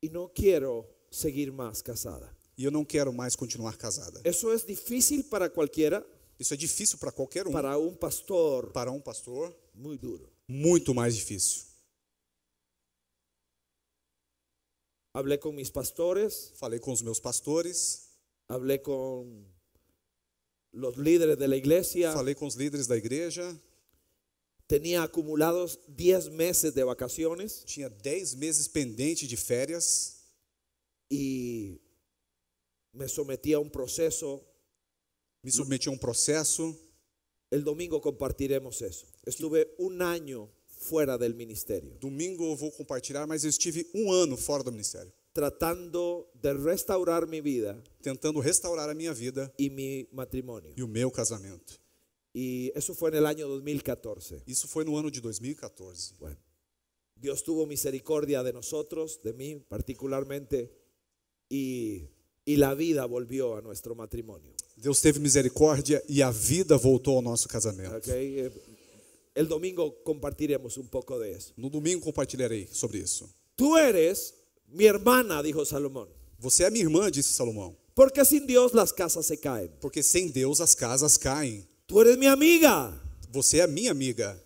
Speaker 1: E não quero seguir mais casada. E eu não quero mais continuar casada. Isso é difícil para qualquer. Isso é difícil para qualquer um. Para um pastor. Para um pastor. Muito duro. Muito mais difícil. Falei com meus pastores. Falei com os meus pastores. Falei com los líderes de la iglesia. Falei com os líderes da igreja. Tinha acumulados 10 meses de vacaciones. Tinha 10 meses pendentes de férias. E me sometia a um processo. Me sometia a um processo. El domingo compartiremos eso. Estuve um ano fora do ministério. Domingo eu vou compartilhar, mas eu estive um ano fora do ministério tratando de restaurar minha vida, tentando restaurar a minha vida e meu matrimônio e o meu casamento. e isso foi no ano año 2014. Isso foi no ano de 2014. Bueno, Deus tuvo misericórdia de nosotros, de mim particularmente, e e a vida voltou a nosso matrimônio. Deus teve misericórdia e a vida voltou ao nosso casamento. Okay? Eh, el domingo compartiremos un poco de eso. No domingo compartilharei sobre isso. Tu eres Mi hermana, dijo Salomón. Você é minha irmã, disse Salomão. Porque sem Deus as casas se caem. Porque sem Deus as casas caem. Tu eres minha amiga. Você é minha amiga.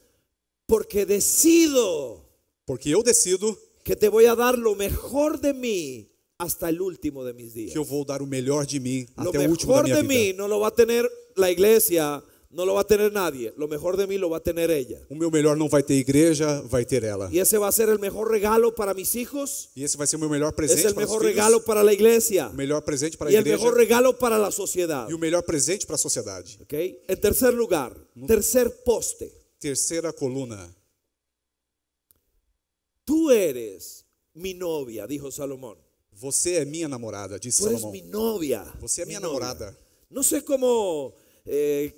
Speaker 1: Porque decido. Porque eu decido que te vou dar o melhor de mim, até o último de meus dias. Que eu vou dar o melhor de mim até o último da minha vida. O melhor de mim não lo va a tener la iglesia não lo va a tener nadie. Lo mejor de mim lo va a tener ella. O meu melhor não vai ter igreja, vai ter ela. E esse vai ser o melhor regalo para mis hijos. E esse vai ser o meu melhor presente es el mejor regalo para la iglesia. O melhor presente para a igreja. E o melhor regalo para a sociedade. E o melhor presente para a sociedade. OK? Em terceiro lugar, no... terceiro poste. Terceira coluna. Tu eres mi novia, dijo Salomão. Você é minha namorada, disse Salomão. Você é minha mi namorada. Não sei como eh,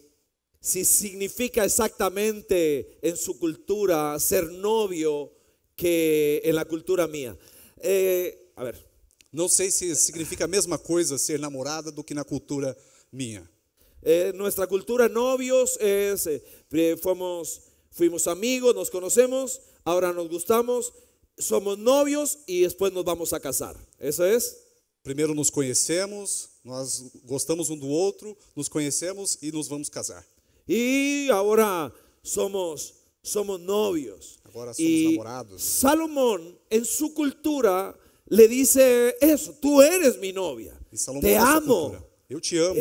Speaker 1: si significa exactamente en su cultura ser novio que en la cultura mía. Eh, a ver. No sé si significa la misma cosa ser enamorada do que la cultura mía eh, nuestra cultura novios es eh, fuimos, fuimos amigos, nos conocemos, ahora nos gustamos, somos novios y después nos vamos a casar. Eso es. Primero nos conocemos, um nos gustamos un do otro, nos conocemos y e nos vamos a casar y ahora somos somos novios. Ahora somos y enamorados. Salomón en su cultura le dice eso, tú eres mi novia. te amo. Eu te amo,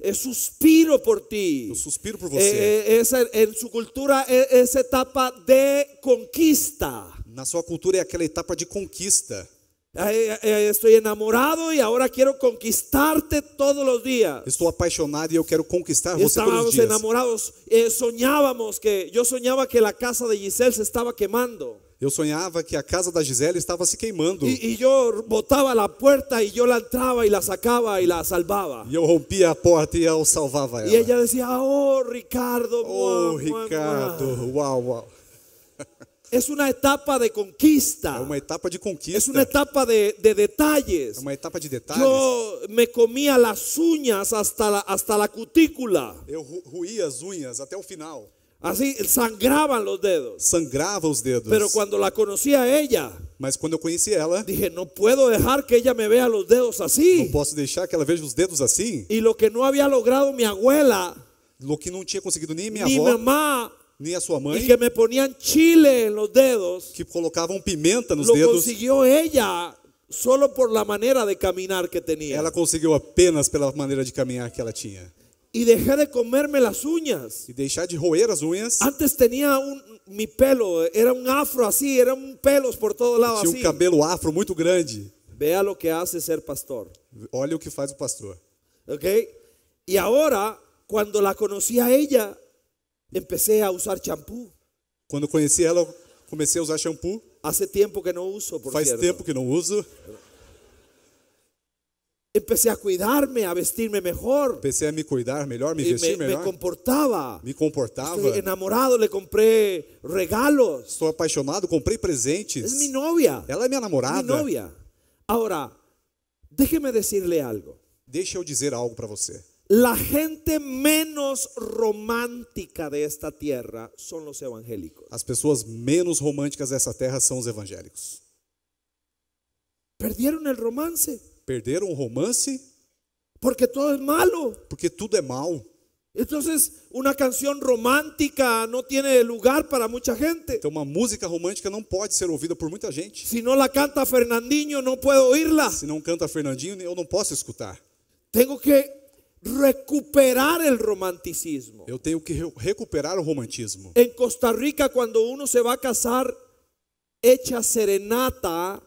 Speaker 1: Eu suspiro por ti. Eu suspiro por você. Eh, eh, cultura, e, esa etapa de conquista. Na sua cultura é aquela etapa de conquista. Estou enamorado e agora quero conquistar-te todos os dias. Estou apaixonado e eu quero conquistar você Estávamos todos os dias. enamorados, eh, sonhávamos que eu sonhava que a casa de Giselle se estava queimando. Eu sonhava que a casa da Gisele estava se queimando. E, e eu botava a porta e eu la entrava e la sacava e la salvava. E eu rompia a porta e eu salvava ela. E ela dizia: "Oh, Ricardo, oh, mua, Ricardo, mua. uau, uau." es una etapa de conquista. una etapa de conquista. Es una etapa de, detalles. una etapa de detalles. Yo me comía las uñas hasta la, hasta la cutícula. Eu ruía as unhas até o final. Así sangraban los dedos. Sangrava os dedos. Pero cuando la conocí a ella, mas quando eu conheci ela, dije, no puedo dejar que ella me vea los dedos así. Não posso deixar que ela veja os dedos assim. Y lo que no había logrado mi abuela, lo que no tinha conseguido mi mi ni mamá, nem a sua mãe. que me poniam chile nos dedos. Que colocavam pimenta nos lo dedos. Consiguió ella solo por la maneira de caminhar que tenía. Ela conseguiu apenas pela maneira de caminhar que ela tinha. E dejé de comerme las uñas. E deixar de roer as unhas. Antes tinha um mi pelo era um afro assim, eram pelos por todo lado Tinha um assim. cabelo afro muito grande. Veja o que faz ser pastor. Olha o que faz o pastor. Ok? E agora, quando la conheci a ela Empecé a usar shampoo. Quando conheci ela, comecei a usar shampoo. Hace tempo que não uso, por Faz cierto. tempo que não uso. Empecé a cuidarme, a vestirme mejor. Empecé a me cuidar melhor, me e vestir me, melhor. Me comportava. Me comportava. Estou enamorado, le comprei regalos. Estou apaixonado, comprei presentes. É minha novia. Ela é minha namorada. Minha novia. Agora, déjeme dizer-lhe algo. Deixa eu dizer algo para você. La gente menos romântica de esta tierra son los evangélicos. As pessoas menos românticas dessa terra são os evangélicos. Perderam o romance. Perderam o romance? Porque todo é malo. Porque tudo é mal. Entonces, una canción romántica no tiene lugar para mucha gente. Então, uma música romântica não pode ser ouvida por muita gente. Se não la canta Fernandinho, não puedo oírla. Se não canta Fernandinho, eu não posso escutar. Tenho que recuperar el romanticismo. Yo tengo que recuperar el romanticismo. En Costa Rica, cuando uno se va a casar, echa serenata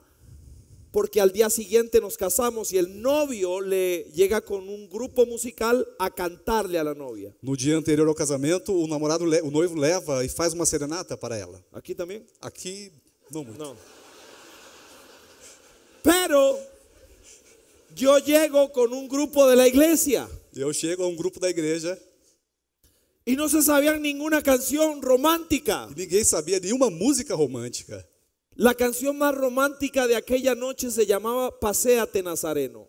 Speaker 1: porque al día siguiente nos casamos y el novio le llega con un grupo musical a cantarle a la novia. No día anterior al casamento, el namorado, o noivo leva e faz una serenata para ella. Aquí también. Aquí Pero yo llego con un grupo de la iglesia. Eu chego a um grupo da igreja. E não se sabia nenhuma canção romântica. E ninguém sabia nenhuma música romântica. A canção mais romântica de aquela noite se chamava Passeate Nazareno.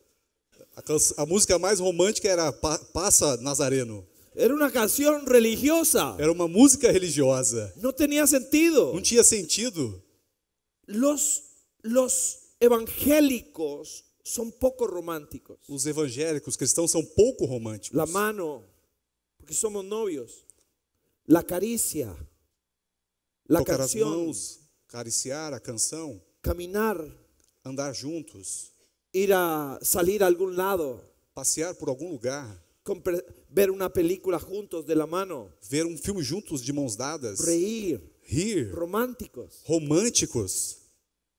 Speaker 1: A, a música mais romântica era pa Passa Nazareno. Era uma canção religiosa. Era uma música religiosa. Não tinha sentido. Não tinha sentido. Los, los evangélicos são pouco românticos. Os evangélicos cristãos são pouco românticos. La mano, porque somos novios. La carícia, la Tocar canción, as mãos, cariciar a canção, caminhar, andar juntos, ir a salir a algum lado, passear por algum lugar, ver uma película juntos de la mano, ver um filme juntos de mãos dadas, reir, rir, românticos, românticos.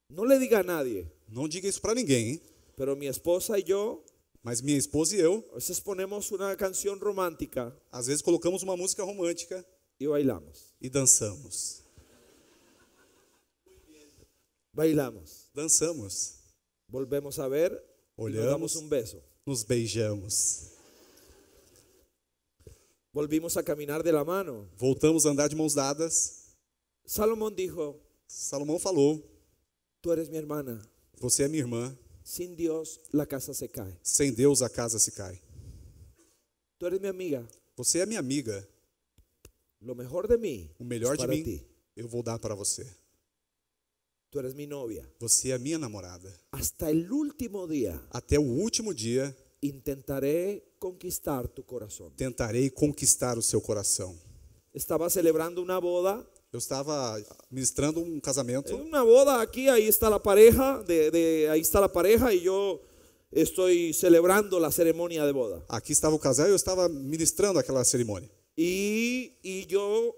Speaker 1: Não le diga a nadie. Não diga isso para ninguém. Hein? Pero mi esposa y yo Mas minha esposa e eu, a ponemos uma canção romântica às vezes colocamos uma música romântica e bailamos. e dançamos. Bailamos. Dançamos, Volvemos a ver. damos olhamos, um beijo nos beijamos. Volvimos a caminhar de la mano. Voltamos a andar de mãos dadas. Salomão dijo, Salomão falou: tu eres minha irmã Você é minha irmã, Sin Dios la casa se cae. Sem Deus a casa se cai. Tu eres minha amiga. Você é minha amiga. Lo mejor de mim. O melhor de mim ti. eu vou dar para você. Tu eres minha novia. Você é minha namorada. Hasta el último dia. Até o último dia. Intentarei conquistar tu coração. Tentarei conquistar o seu coração. Estava celebrando uma boda eu estava ministrando um casamento. Uma boda aqui, aí está a pareja, de, de, aí está a pareja e eu estou celebrando a cerimônia de boda. Aqui estava o casal e eu estava ministrando aquela cerimônia. E, e eu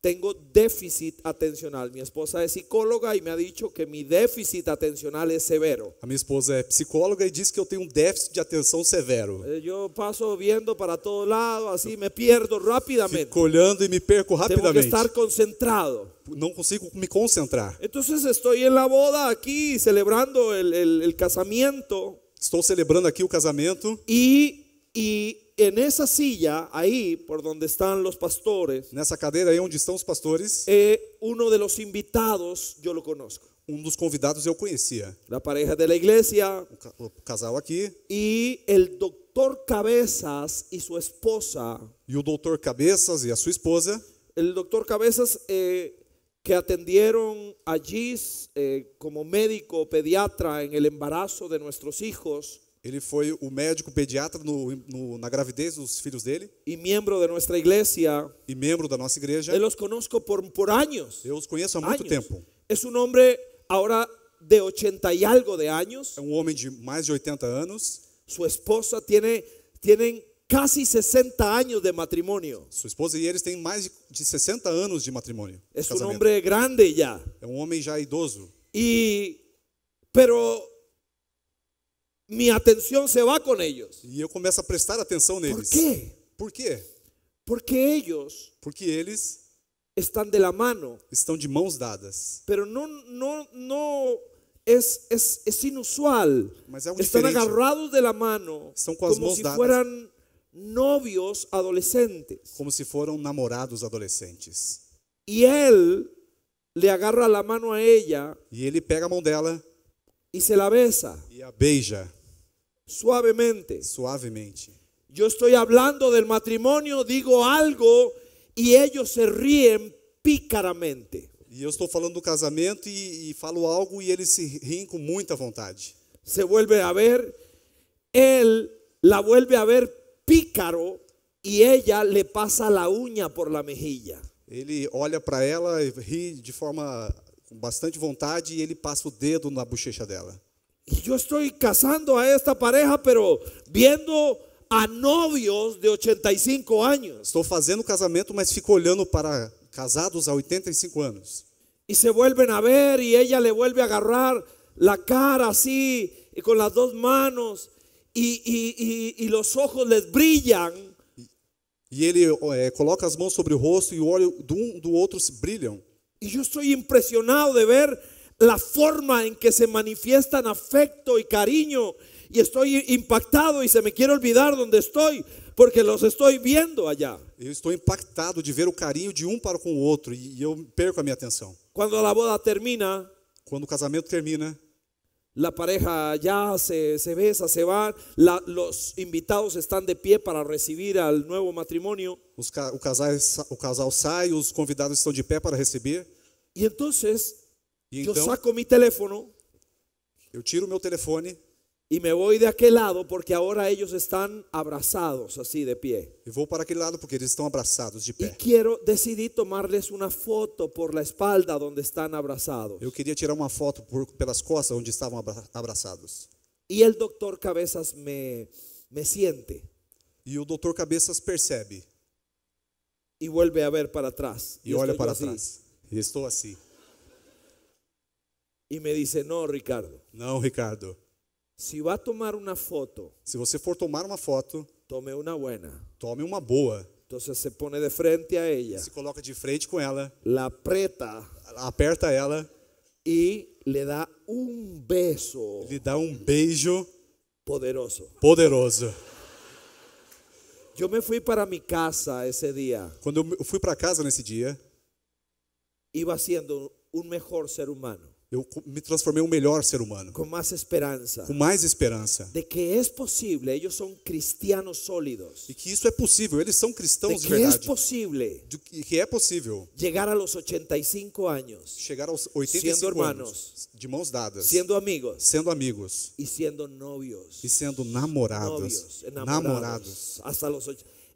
Speaker 1: tengo déficit atencional. Mi esposa es psicóloga y me ha dicho que mi déficit atencional es severo. A mi esposa es psicóloga y e dice que yo tengo un um déficit de atención severo. Eh, yo paso viendo para todo lado, así me pierdo rápidamente. Colando y e me perco rápidamente. Tengo que estar concentrado. No consigo me concentrar. Entonces estoy en la boda aquí celebrando el casamiento. Estoy celebrando aquí el casamiento. Y y en esa silla, ahí por donde están los pastores, en esa cadeira ahí donde están los pastores, eh, uno de los invitados yo lo conozco. de um dos convidados yo conocía La pareja de la iglesia O, casal aqui y el doctor Cabezas y su esposa. y e o doutor cabezas y e a sua esposa, El doctor Cabezas eh, que atendieron allí eh, como médico pediatra en el embarazo de nuestros hijos. Ele foi o médico pediatra no, no, na gravidez dos filhos dele. E membro da nossa igreja. E membro da nossa igreja. Eu os conozco por, por anos. Eu os conheço há muito anos. tempo. É um homem agora de 80 e algo de anos. É um homem de mais de 80 anos. Sua esposa tem tienen quase 60 anos de matrimônio. Sua esposa e eles têm mais de 60 anos de matrimônio. É um homem grande já. É um homem já idoso. E, pero minha atenção se vai com eles E eu começo a prestar atenção neles. ¿Por quê? Por quê? Porque eles? Porque eles estão de la mano, estão de mãos dadas. pero não, não, não é é é inusual. Mas é algo Están diferente. agarrados de la mano São com as como mãos si dadas. fossem novios adolescentes. Como se foram namorados adolescentes. E ele le agarra la mano a ella E ele pega a mão dela e se la besa. e a beija suavemente. Suavemente. Yo estoy hablando del matrimonio, digo algo y ellos se ríen pícaramente. E eu estou falando do casamento e, e falo algo e eles se riem com muita vontade. Se vuelve a ver, él la vuelve a ver pícaro e ella le pasa la uña por la mejilla. Ele olha para ela e ri de forma com bastante vontade e ele passa o dedo na bochecha dela. Y yo estoy casando a esta pareja, pero viendo a novios de 85 años. Estoy fazendo casamento, mas fico olhando para casados a 85 años. Y se vuelven a ver y ella le vuelve a agarrar la cara así y con las dos manos y, los ojos les brillan. Y e, e él coloca las mãos sobre el rostro y e o olho do um do outro brilham. Y yo estoy de ver la forma en que se manifiestan afecto y cariño. Y estoy impactado y se me quiere olvidar donde estoy porque los estoy viendo allá. yo estoy impactado de ver o cariño de un um para com o outro e, e eu perco a minha atenção. Quando a boda termina, cuando o casamento termina, La pareja ya se, se besa, se va. los invitados están de pie para recibir al nuevo matrimonio. Os, o, casal, o casal sai, os convidados estão de pie para receber. E entonces eu yo então, saco meu telefone. Eu tiro meu telefone. e me vou de aquele lado porque agora eles estão abraçados assim de pé Eu vou para aquele lado porque eles estão abraçados de Y pé. quiero, decidí tomarles uma foto por la espalda onde estão abraçados Eu queria tirar uma foto por- pelas costas onde estavam abraçados. e o doutor cabeças me, me siente E o doutor Cabeças percebe e vuelve a ver para atrás. e olha para trás. E estou assim. E me disse: Não, Ricardo. Não, Ricardo. Se vá tomar uma foto. Se você for tomar uma foto. Tome uma boa. Tome uma boa. Então se põe de frente a ela. Se coloca de frente com ela. La aperta. Aperta ela. E lhe dá um beijo. Lhe dá um beijo. Poderoso. Poderoso. Eu me fui para minha casa esse dia. Quando eu fui para casa nesse dia. Iba sendo um melhor ser humano eu me transformei um melhor ser humano. Com mais esperança. Com mais esperança. De que é possível, eles são cristianos sólidos. E que isso é possível, eles são cristãos de, de verdade. Que é possível. De que é possível. Chegar aos 85 anos. Chegar aos 85 sendo anos. de mãos dadas. Sendo amigos. Sendo amigos. E sendo novios. E sendo namorados. Novios, namorados. namorados. Hasta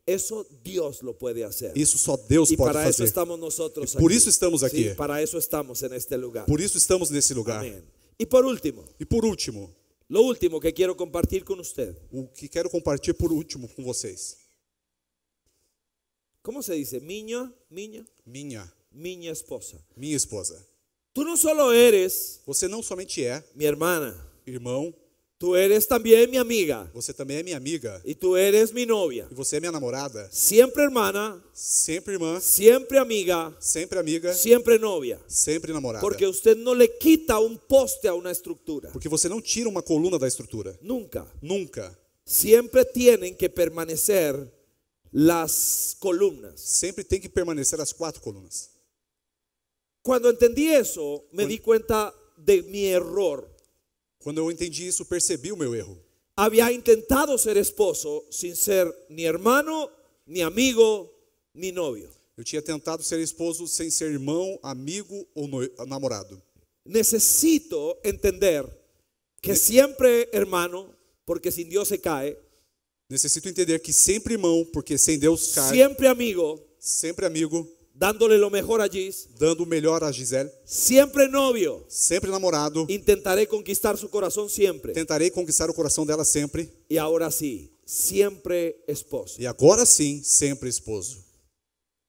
Speaker 1: Eso Dios lo puede hacer. Isso só Deus e pode para fazer. estamos nosotros e por isso estamos aqui. para isso estamos este lugar. Por isso estamos nesse lugar. E por último. E por último. Lo último que quero compartilhar com você. O que quero compartilhar por último com vocês. Como se diz? Minha, minha. Minha. Minha esposa. Minha esposa. Tu não só eres. Você não somente é. Minha irmã. Irmão. Tú eres también mi amiga. Você también é minha amiga. Y tú eres mi novia. y e você é minha namorada. Siempre hermana. Siempre irmã. Siempre amiga. Siempre amiga. Siempre novia. siempre enamorada Porque usted no le quita un poste a una estructura Porque você não tira uma coluna da estrutura. Nunca. Nunca. Siempre tienen que permanecer las columnas. Siempre tienen que permanecer las cuatro columnas Cuando entendí eso me di cuenta de mi error. Quando eu entendi isso, percebi o meu erro. Havia tentado ser esposo sem ser nem irmão, nem amigo, nem noivo. Eu tinha tentado ser esposo sem ser irmão, amigo ou namorado. Necessito entender que sempre irmão, porque sem Deus se cae. Necessito entender que sempre irmão, porque sem Deus cai. Sempre amigo, sempre amigo, dándole lo mejor a Gis, dando o melhor a Gisele, sempre novio, sempre namorado, intentarei conquistar seu coração sempre, tentarei conquistar o coração dela sempre, e agora sim, sempre esposo, e agora sim, sempre esposo.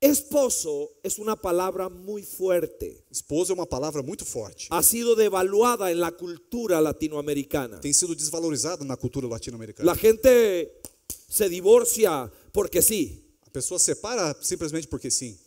Speaker 1: Esposo é uma palavra muito forte. Esposo é uma palavra muito forte. Ha sido devaluada en la cultura latinoamericana. Tem sido desvalorizada na cultura latino-americana. La gente se divorcia porque sim. Sí. A pessoa separa simplesmente porque sim.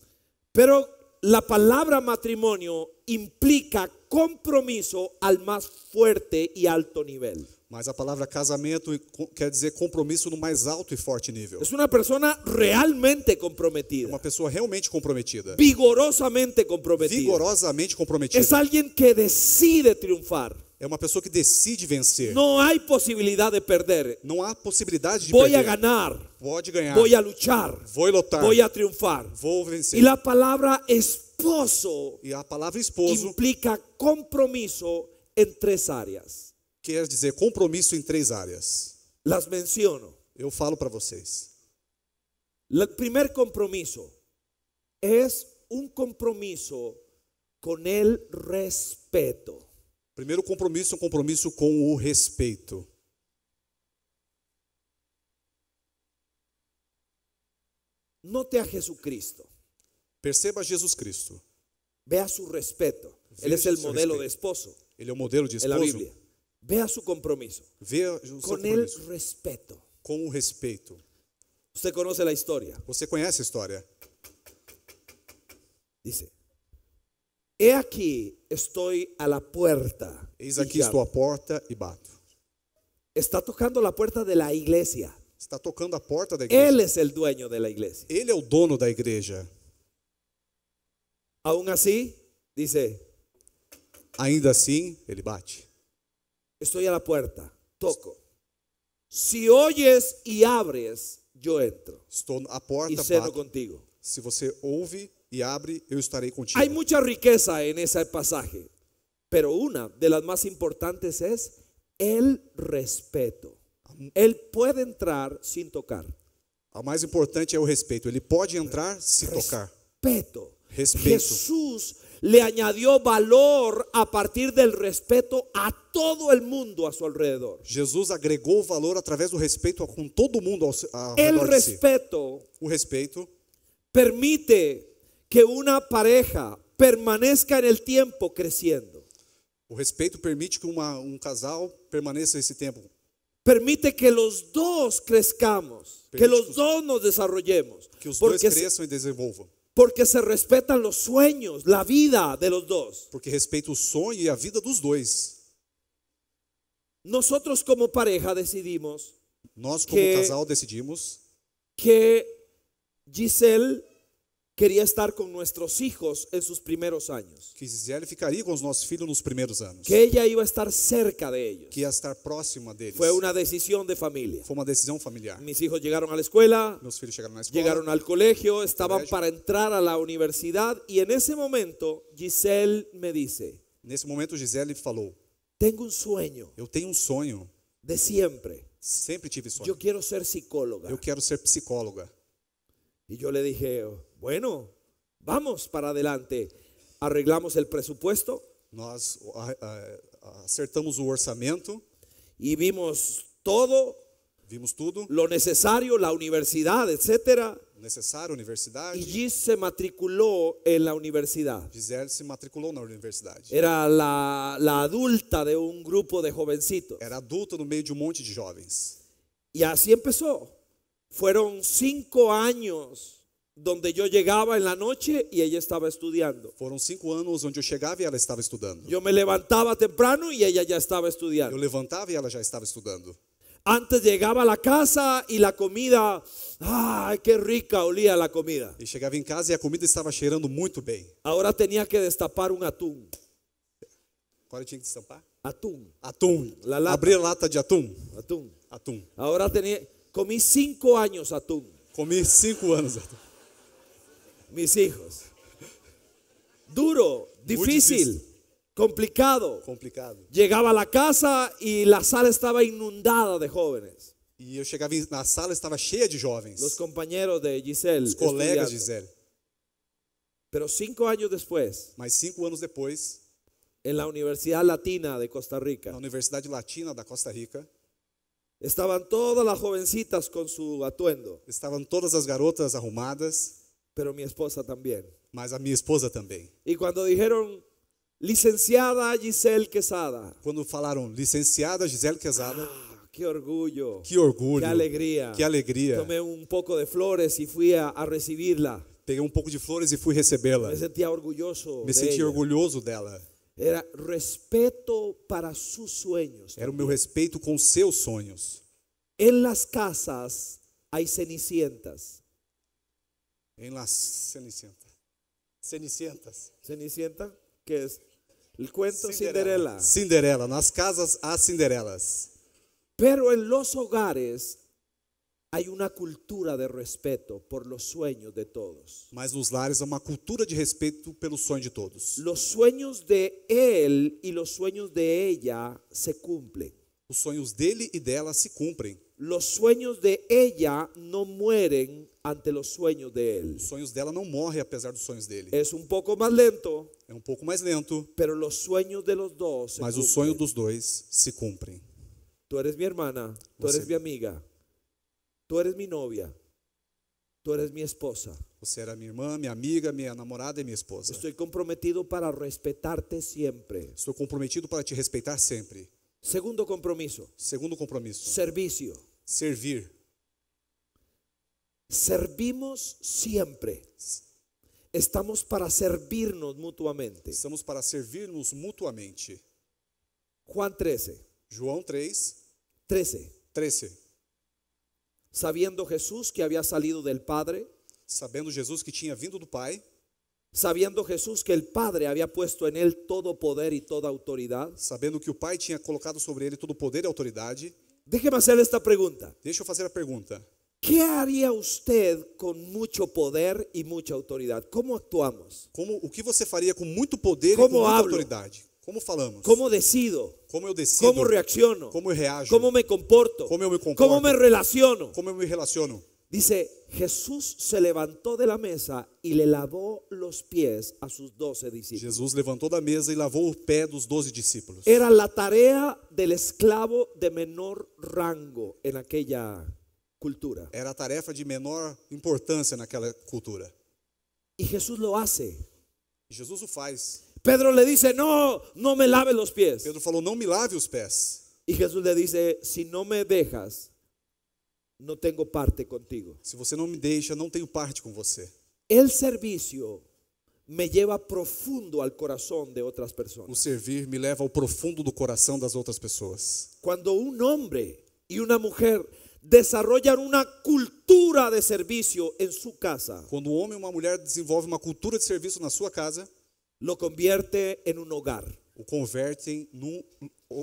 Speaker 1: Pero la palabra matrimonio implica compromisso al mais forte e alto nível. Mas a palavra casamento quer dizer compromisso no mais alto e forte nível. É uma pessoa realmente comprometida. Uma pessoa realmente comprometida. Vigorosamente comprometida. Vigorosamente comprometida. É alguém que decide triunfar. É uma pessoa que decide vencer. Não há possibilidade de perder. Não há possibilidade de perder. Vou ganhar. Pode ganhar. Vou lutar. Vou lutar. Vou triunfar. Vou vencer. E a palavra esposo. E a palavra esposo implica compromisso em três áreas. Quer dizer compromisso em três áreas. Las menciono. Eu falo para vocês. O primeiro compromisso é um compromisso com o respeito. Primeiro compromisso é um compromisso com o respeito. Note a Jesus Cristo. Perceba Jesus Cristo. veja seu respeito Veja é o modelo respeito. de esposo. Ele é o modelo de esposo. veja la seu compromisso. Veja o Com el Com o respeito. Você conhece a história? Você conhece a história? Dice, He aquí, estoy a la puerta. Eis aqui estou à porta e bato. Está tocando la puerta de la iglesia. Está tocando a porta da igreja. Él es el dueño de la iglesia. Ele é o dono da igreja. Aún así dice, ainda assim, ele bate. Estoy a la puerta. toco. si oyes y abres, yo entro. Estou à porta e ceno contigo. Se você ouve y abre, yo estaré contigo. Hay mucha riqueza en ese pasaje, pero una de las más importantes es el respeto. Él puede entrar sin tocar. A más importante es el respeto. Él puede entrar sin tocar. Respeto. Jesús le añadió valor a partir del respeto a todo el mundo a su alrededor. Jesús agregó valor a través del respeto con todo mundo su alrededor. el respeto. permite que una pareja permanezca en el tiempo creciendo. O respeto permite que un um casal permaneça ese tiempo. Permite que los dos crezcamos, que los dos nos desarrollemos. Que e Porque se respetan los sueños, la vida de los dos. Porque respeita o sonho e a vida dos dois. Nosotros como pareja decidimos. nosotros como casal decidimos que Giselle Quería estar con nuestros hijos en sus primeros años. Que Gisele ficaria com os nossos filhos nos primeiros anos. Que ela ia estar cerca de ellos. Que ia estar próxima deles. Fue una decisión de familia. Foi uma decisão familiar. Mis hijos llegaron a la escuela. Meus filhos chegaram na escola. Llegaron al colegio, Estaban para entrar a la universidad y en ese momento Giselle me dice. Nesse momento me falou: Tengo un sueño. Eu tenho um sonho de siempre. Sempre tive sonho. Eu quero ser psicóloga. Eu quero ser psicóloga." Y yo le dije, bueno, vamos para adelante. Arreglamos el presupuesto. Nos acertamos El orçamento. Y vimos todo. Vimos todo, Lo necesario, la universidad, etcétera. Necesario universidad. y Gis se matriculó en la universidad. se en la universidad. Era la, adulta de un grupo de jovencitos. Era adulta en medio de un um monte de jóvenes Y así empezó. Fueron cinco años donde yo llegaba en la noche y ella estaba estudiando. Foram cinco anos onde eu chegava e ela estava estudando. Yo me levantaba temprano y ella ya estaba estudiando. Eu levantava e ela já estava estudando. Antes llegaba a la casa y la comida, ay, qué rica olía la comida. E chegava em casa e a comida estava cheirando muito bem. Ahora tenía que destapar un atún. Agora eu tinha que destapar? Atún. Atum. La lata. Abrir a lata de atum. Atum. Atum. Ahora tenía, comí cinco años atún. Comi cinco anos atum. mis hijos. Duro, difícil, complicado. Complicado. Llegaba a la casa y la sala estaba inundada de jóvenes. y yo llegaba y la sala estaba cheia de jóvenes Los compañeros de Giselle colegas de Giselle Pero cinco años después más cinco años después En la Universidad Latina de Costa Rica. la universidad Latina de Costa Rica. estaban todas las jovencitas con su atuendo. Estaban todas las garotas arrumadas. pero mi esposa también. Mas a minha esposa também. E quando dijeron licenciada Giselle Quesada. Quando falaram licenciada Giselle Quesada. Ah. Que orgulho. Que orgulho. Que alegria. Que alegria. Tomei um pouco de flores e fui a, a recebê-la. Peguei um pouco de flores e fui recebê-la. Me sentia orgulhoso. Me senti ella. orgulhoso dela. Era respeito para seus sonhos. Era o meu respeito com seus sonhos. Em las casas há cenicientas en las Cenicientas. Cenicientas. Cenicienta, que es el cuento Cinderela. Cinderela. Cinderela, nas casas há Cinderelas. Pero en los hogares Há uma cultura de respeito por los sueños de todos. Mas nos lares há uma cultura de respeito pelo sonho de todos. Los sueños de él y los sueños de ella se cumplen. Os sonhos dele e dela se cumprem. Los sueños de ella no mueren ante los sueños de él. Os sonhos dela não morrem apesar dos sonhos dele. Es un poco más lento, É um pouco mais lento, pero los sueños de los dos. mas o sonho dos dois se cumprem. Tu eres mi hermana, Tu Você- eres mi amiga, Tu eres mi novia, Tu eres mi esposa. Você era minha irmã, minha amiga, minha namorada e minha esposa. Estou comprometido para respeitá-te sempre. Estou comprometido para te respeitar sempre. Segundo compromisso. Segundo compromisso. Serviço. Servir. Servimos sempre. Estamos para servirnos mutuamente. Estamos para servirmos mutuamente. Juan 13. João 3. 13. 13. Sabendo Jesus que havia salido del Padre. Sabendo Jesus que tinha vindo do Pai. Sabiendo Jesús que el Padre había puesto en él todo poder y toda autoridad. sabiendo que o Padre tinha colocado sobre él todo poder y e autoridad, Déjeme hacer esta pregunta. Deixa eu fazer a pregunta. ¿Qué haría usted con mucho poder y mucha autoridad? ¿Cómo actuamos? ¿Cómo? o que você faria com muito poder Como e com muita hablo? Como falamos? ¿Cómo decido? ¿Cómo eu decido? ¿Cómo reacciono? ¿Cómo eu reajo? Como me comporto? Como eu me comporto? ¿Cómo me relaciono? Como eu me relaciono? Dice, Jesús se levantó de la mesa y le lavó los pies a sus doce discípulos. Jesús levantó la mesa e lavou pé dos discípulos. Era la tarea del esclavo de menor rango en aquella cultura. Era la tarefa de menor importancia en aquella cultura. Y Jesús lo hace. Y e Jesus o faz. Pedro le dice, no, no me lave los pies. Pedro falou, no me lave los pés. Y Jesús le dice, si no me dejas, não tenho parte contigo. Se você não me deixa, não tenho parte com você. El servicio me lleva profundo ao coração de outras pessoas. O servir me leva ao profundo do coração das outras pessoas. Quando um homem e uma mulher desarrollan uma cultura de serviço em sua casa. Quando um homem e uma mulher desenvolvem uma cultura de serviço na sua casa, lo convierte em um hogar. O convertem num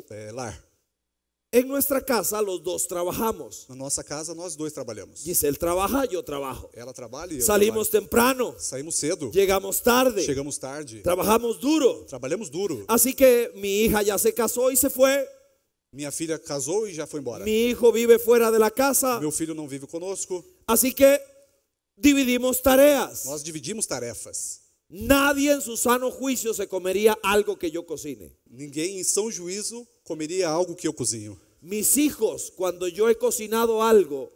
Speaker 1: é, lar. En nuestra casa, los dos trabajamos. En nuestra casa, nós dos trabalhamos. Dice él trabaja yo trabajo. Ela trabalha e eu Salimos temprano. Salimos cedo. Llegamos tarde. llegamos tarde. Trabajamos duro. Trabalhamos duro. Así que mi hija ya se casó y se fue. Minha filha casó y ya fue embora. Mi hijo vive fuera de la casa. Meu filho no vive conosco. Así que dividimos tareas. Nós dividimos tarefas. Nadie en su sano juicio se comería algo que yo cocine. Ninguém em su juicio comeria algo que eu cozinho. Mis hijos, quando eu he cocinado algo,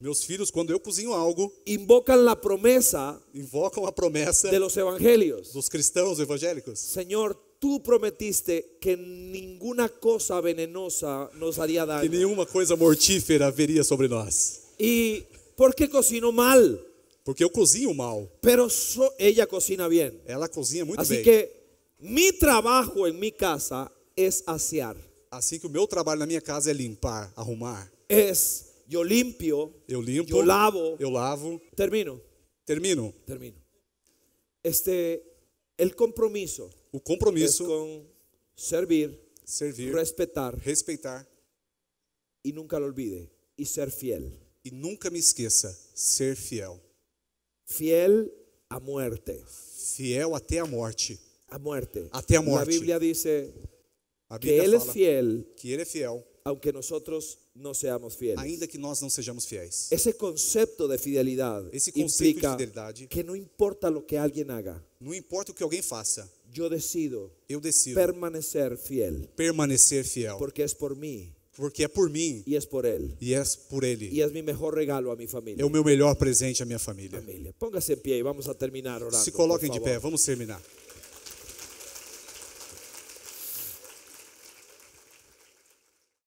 Speaker 1: meus filhos, quando eu cozinho algo, invocam a promessa, invocam a promessa de los evangelios, dos cristãos evangélicos. Senhor, tu prometiste que nenhuma coisa venenosa nos faria dano. Que nenhuma coisa mortífera haveria sobre nós. E por que cocino mal? Porque eu cozinho mal. Pero so, ella cocina bien. Ela cozinha muito Así bem. Assim que mi trabalho em minha casa é asear. Assim que o meu trabalho na minha casa é limpar, arrumar. É, eu limpio, eu limpo, Eu lavo, eu lavo. Termino. Termino. Termino. Este el compromisso. O compromisso com servir, servir, respeitar, respeitar e nunca lo olvide e ser fiel. E nunca me esqueça, ser fiel. Fiel à morte. Fiel até a morte. A morte. Até a morte. A Bíblia diz a que ele fala é fiel, que ele é fiel, aunque nosotros no seamos fieles. Ainda que nós não sejamos fiéis. Esse conceito de fidelidade Esse conceito de fidelidade que não importa o que alguém haga. Não importa o que alguém faça. Eu decido. Eu decido permanecer fiel. Permanecer fiel. Porque é por mim porque é por mim e é por ele e é por ele e é meu melhor regalo à minha família é o meu melhor presente à minha família, família. ponga-se em pé e vamos a terminar orando se coloquem de pé vamos terminar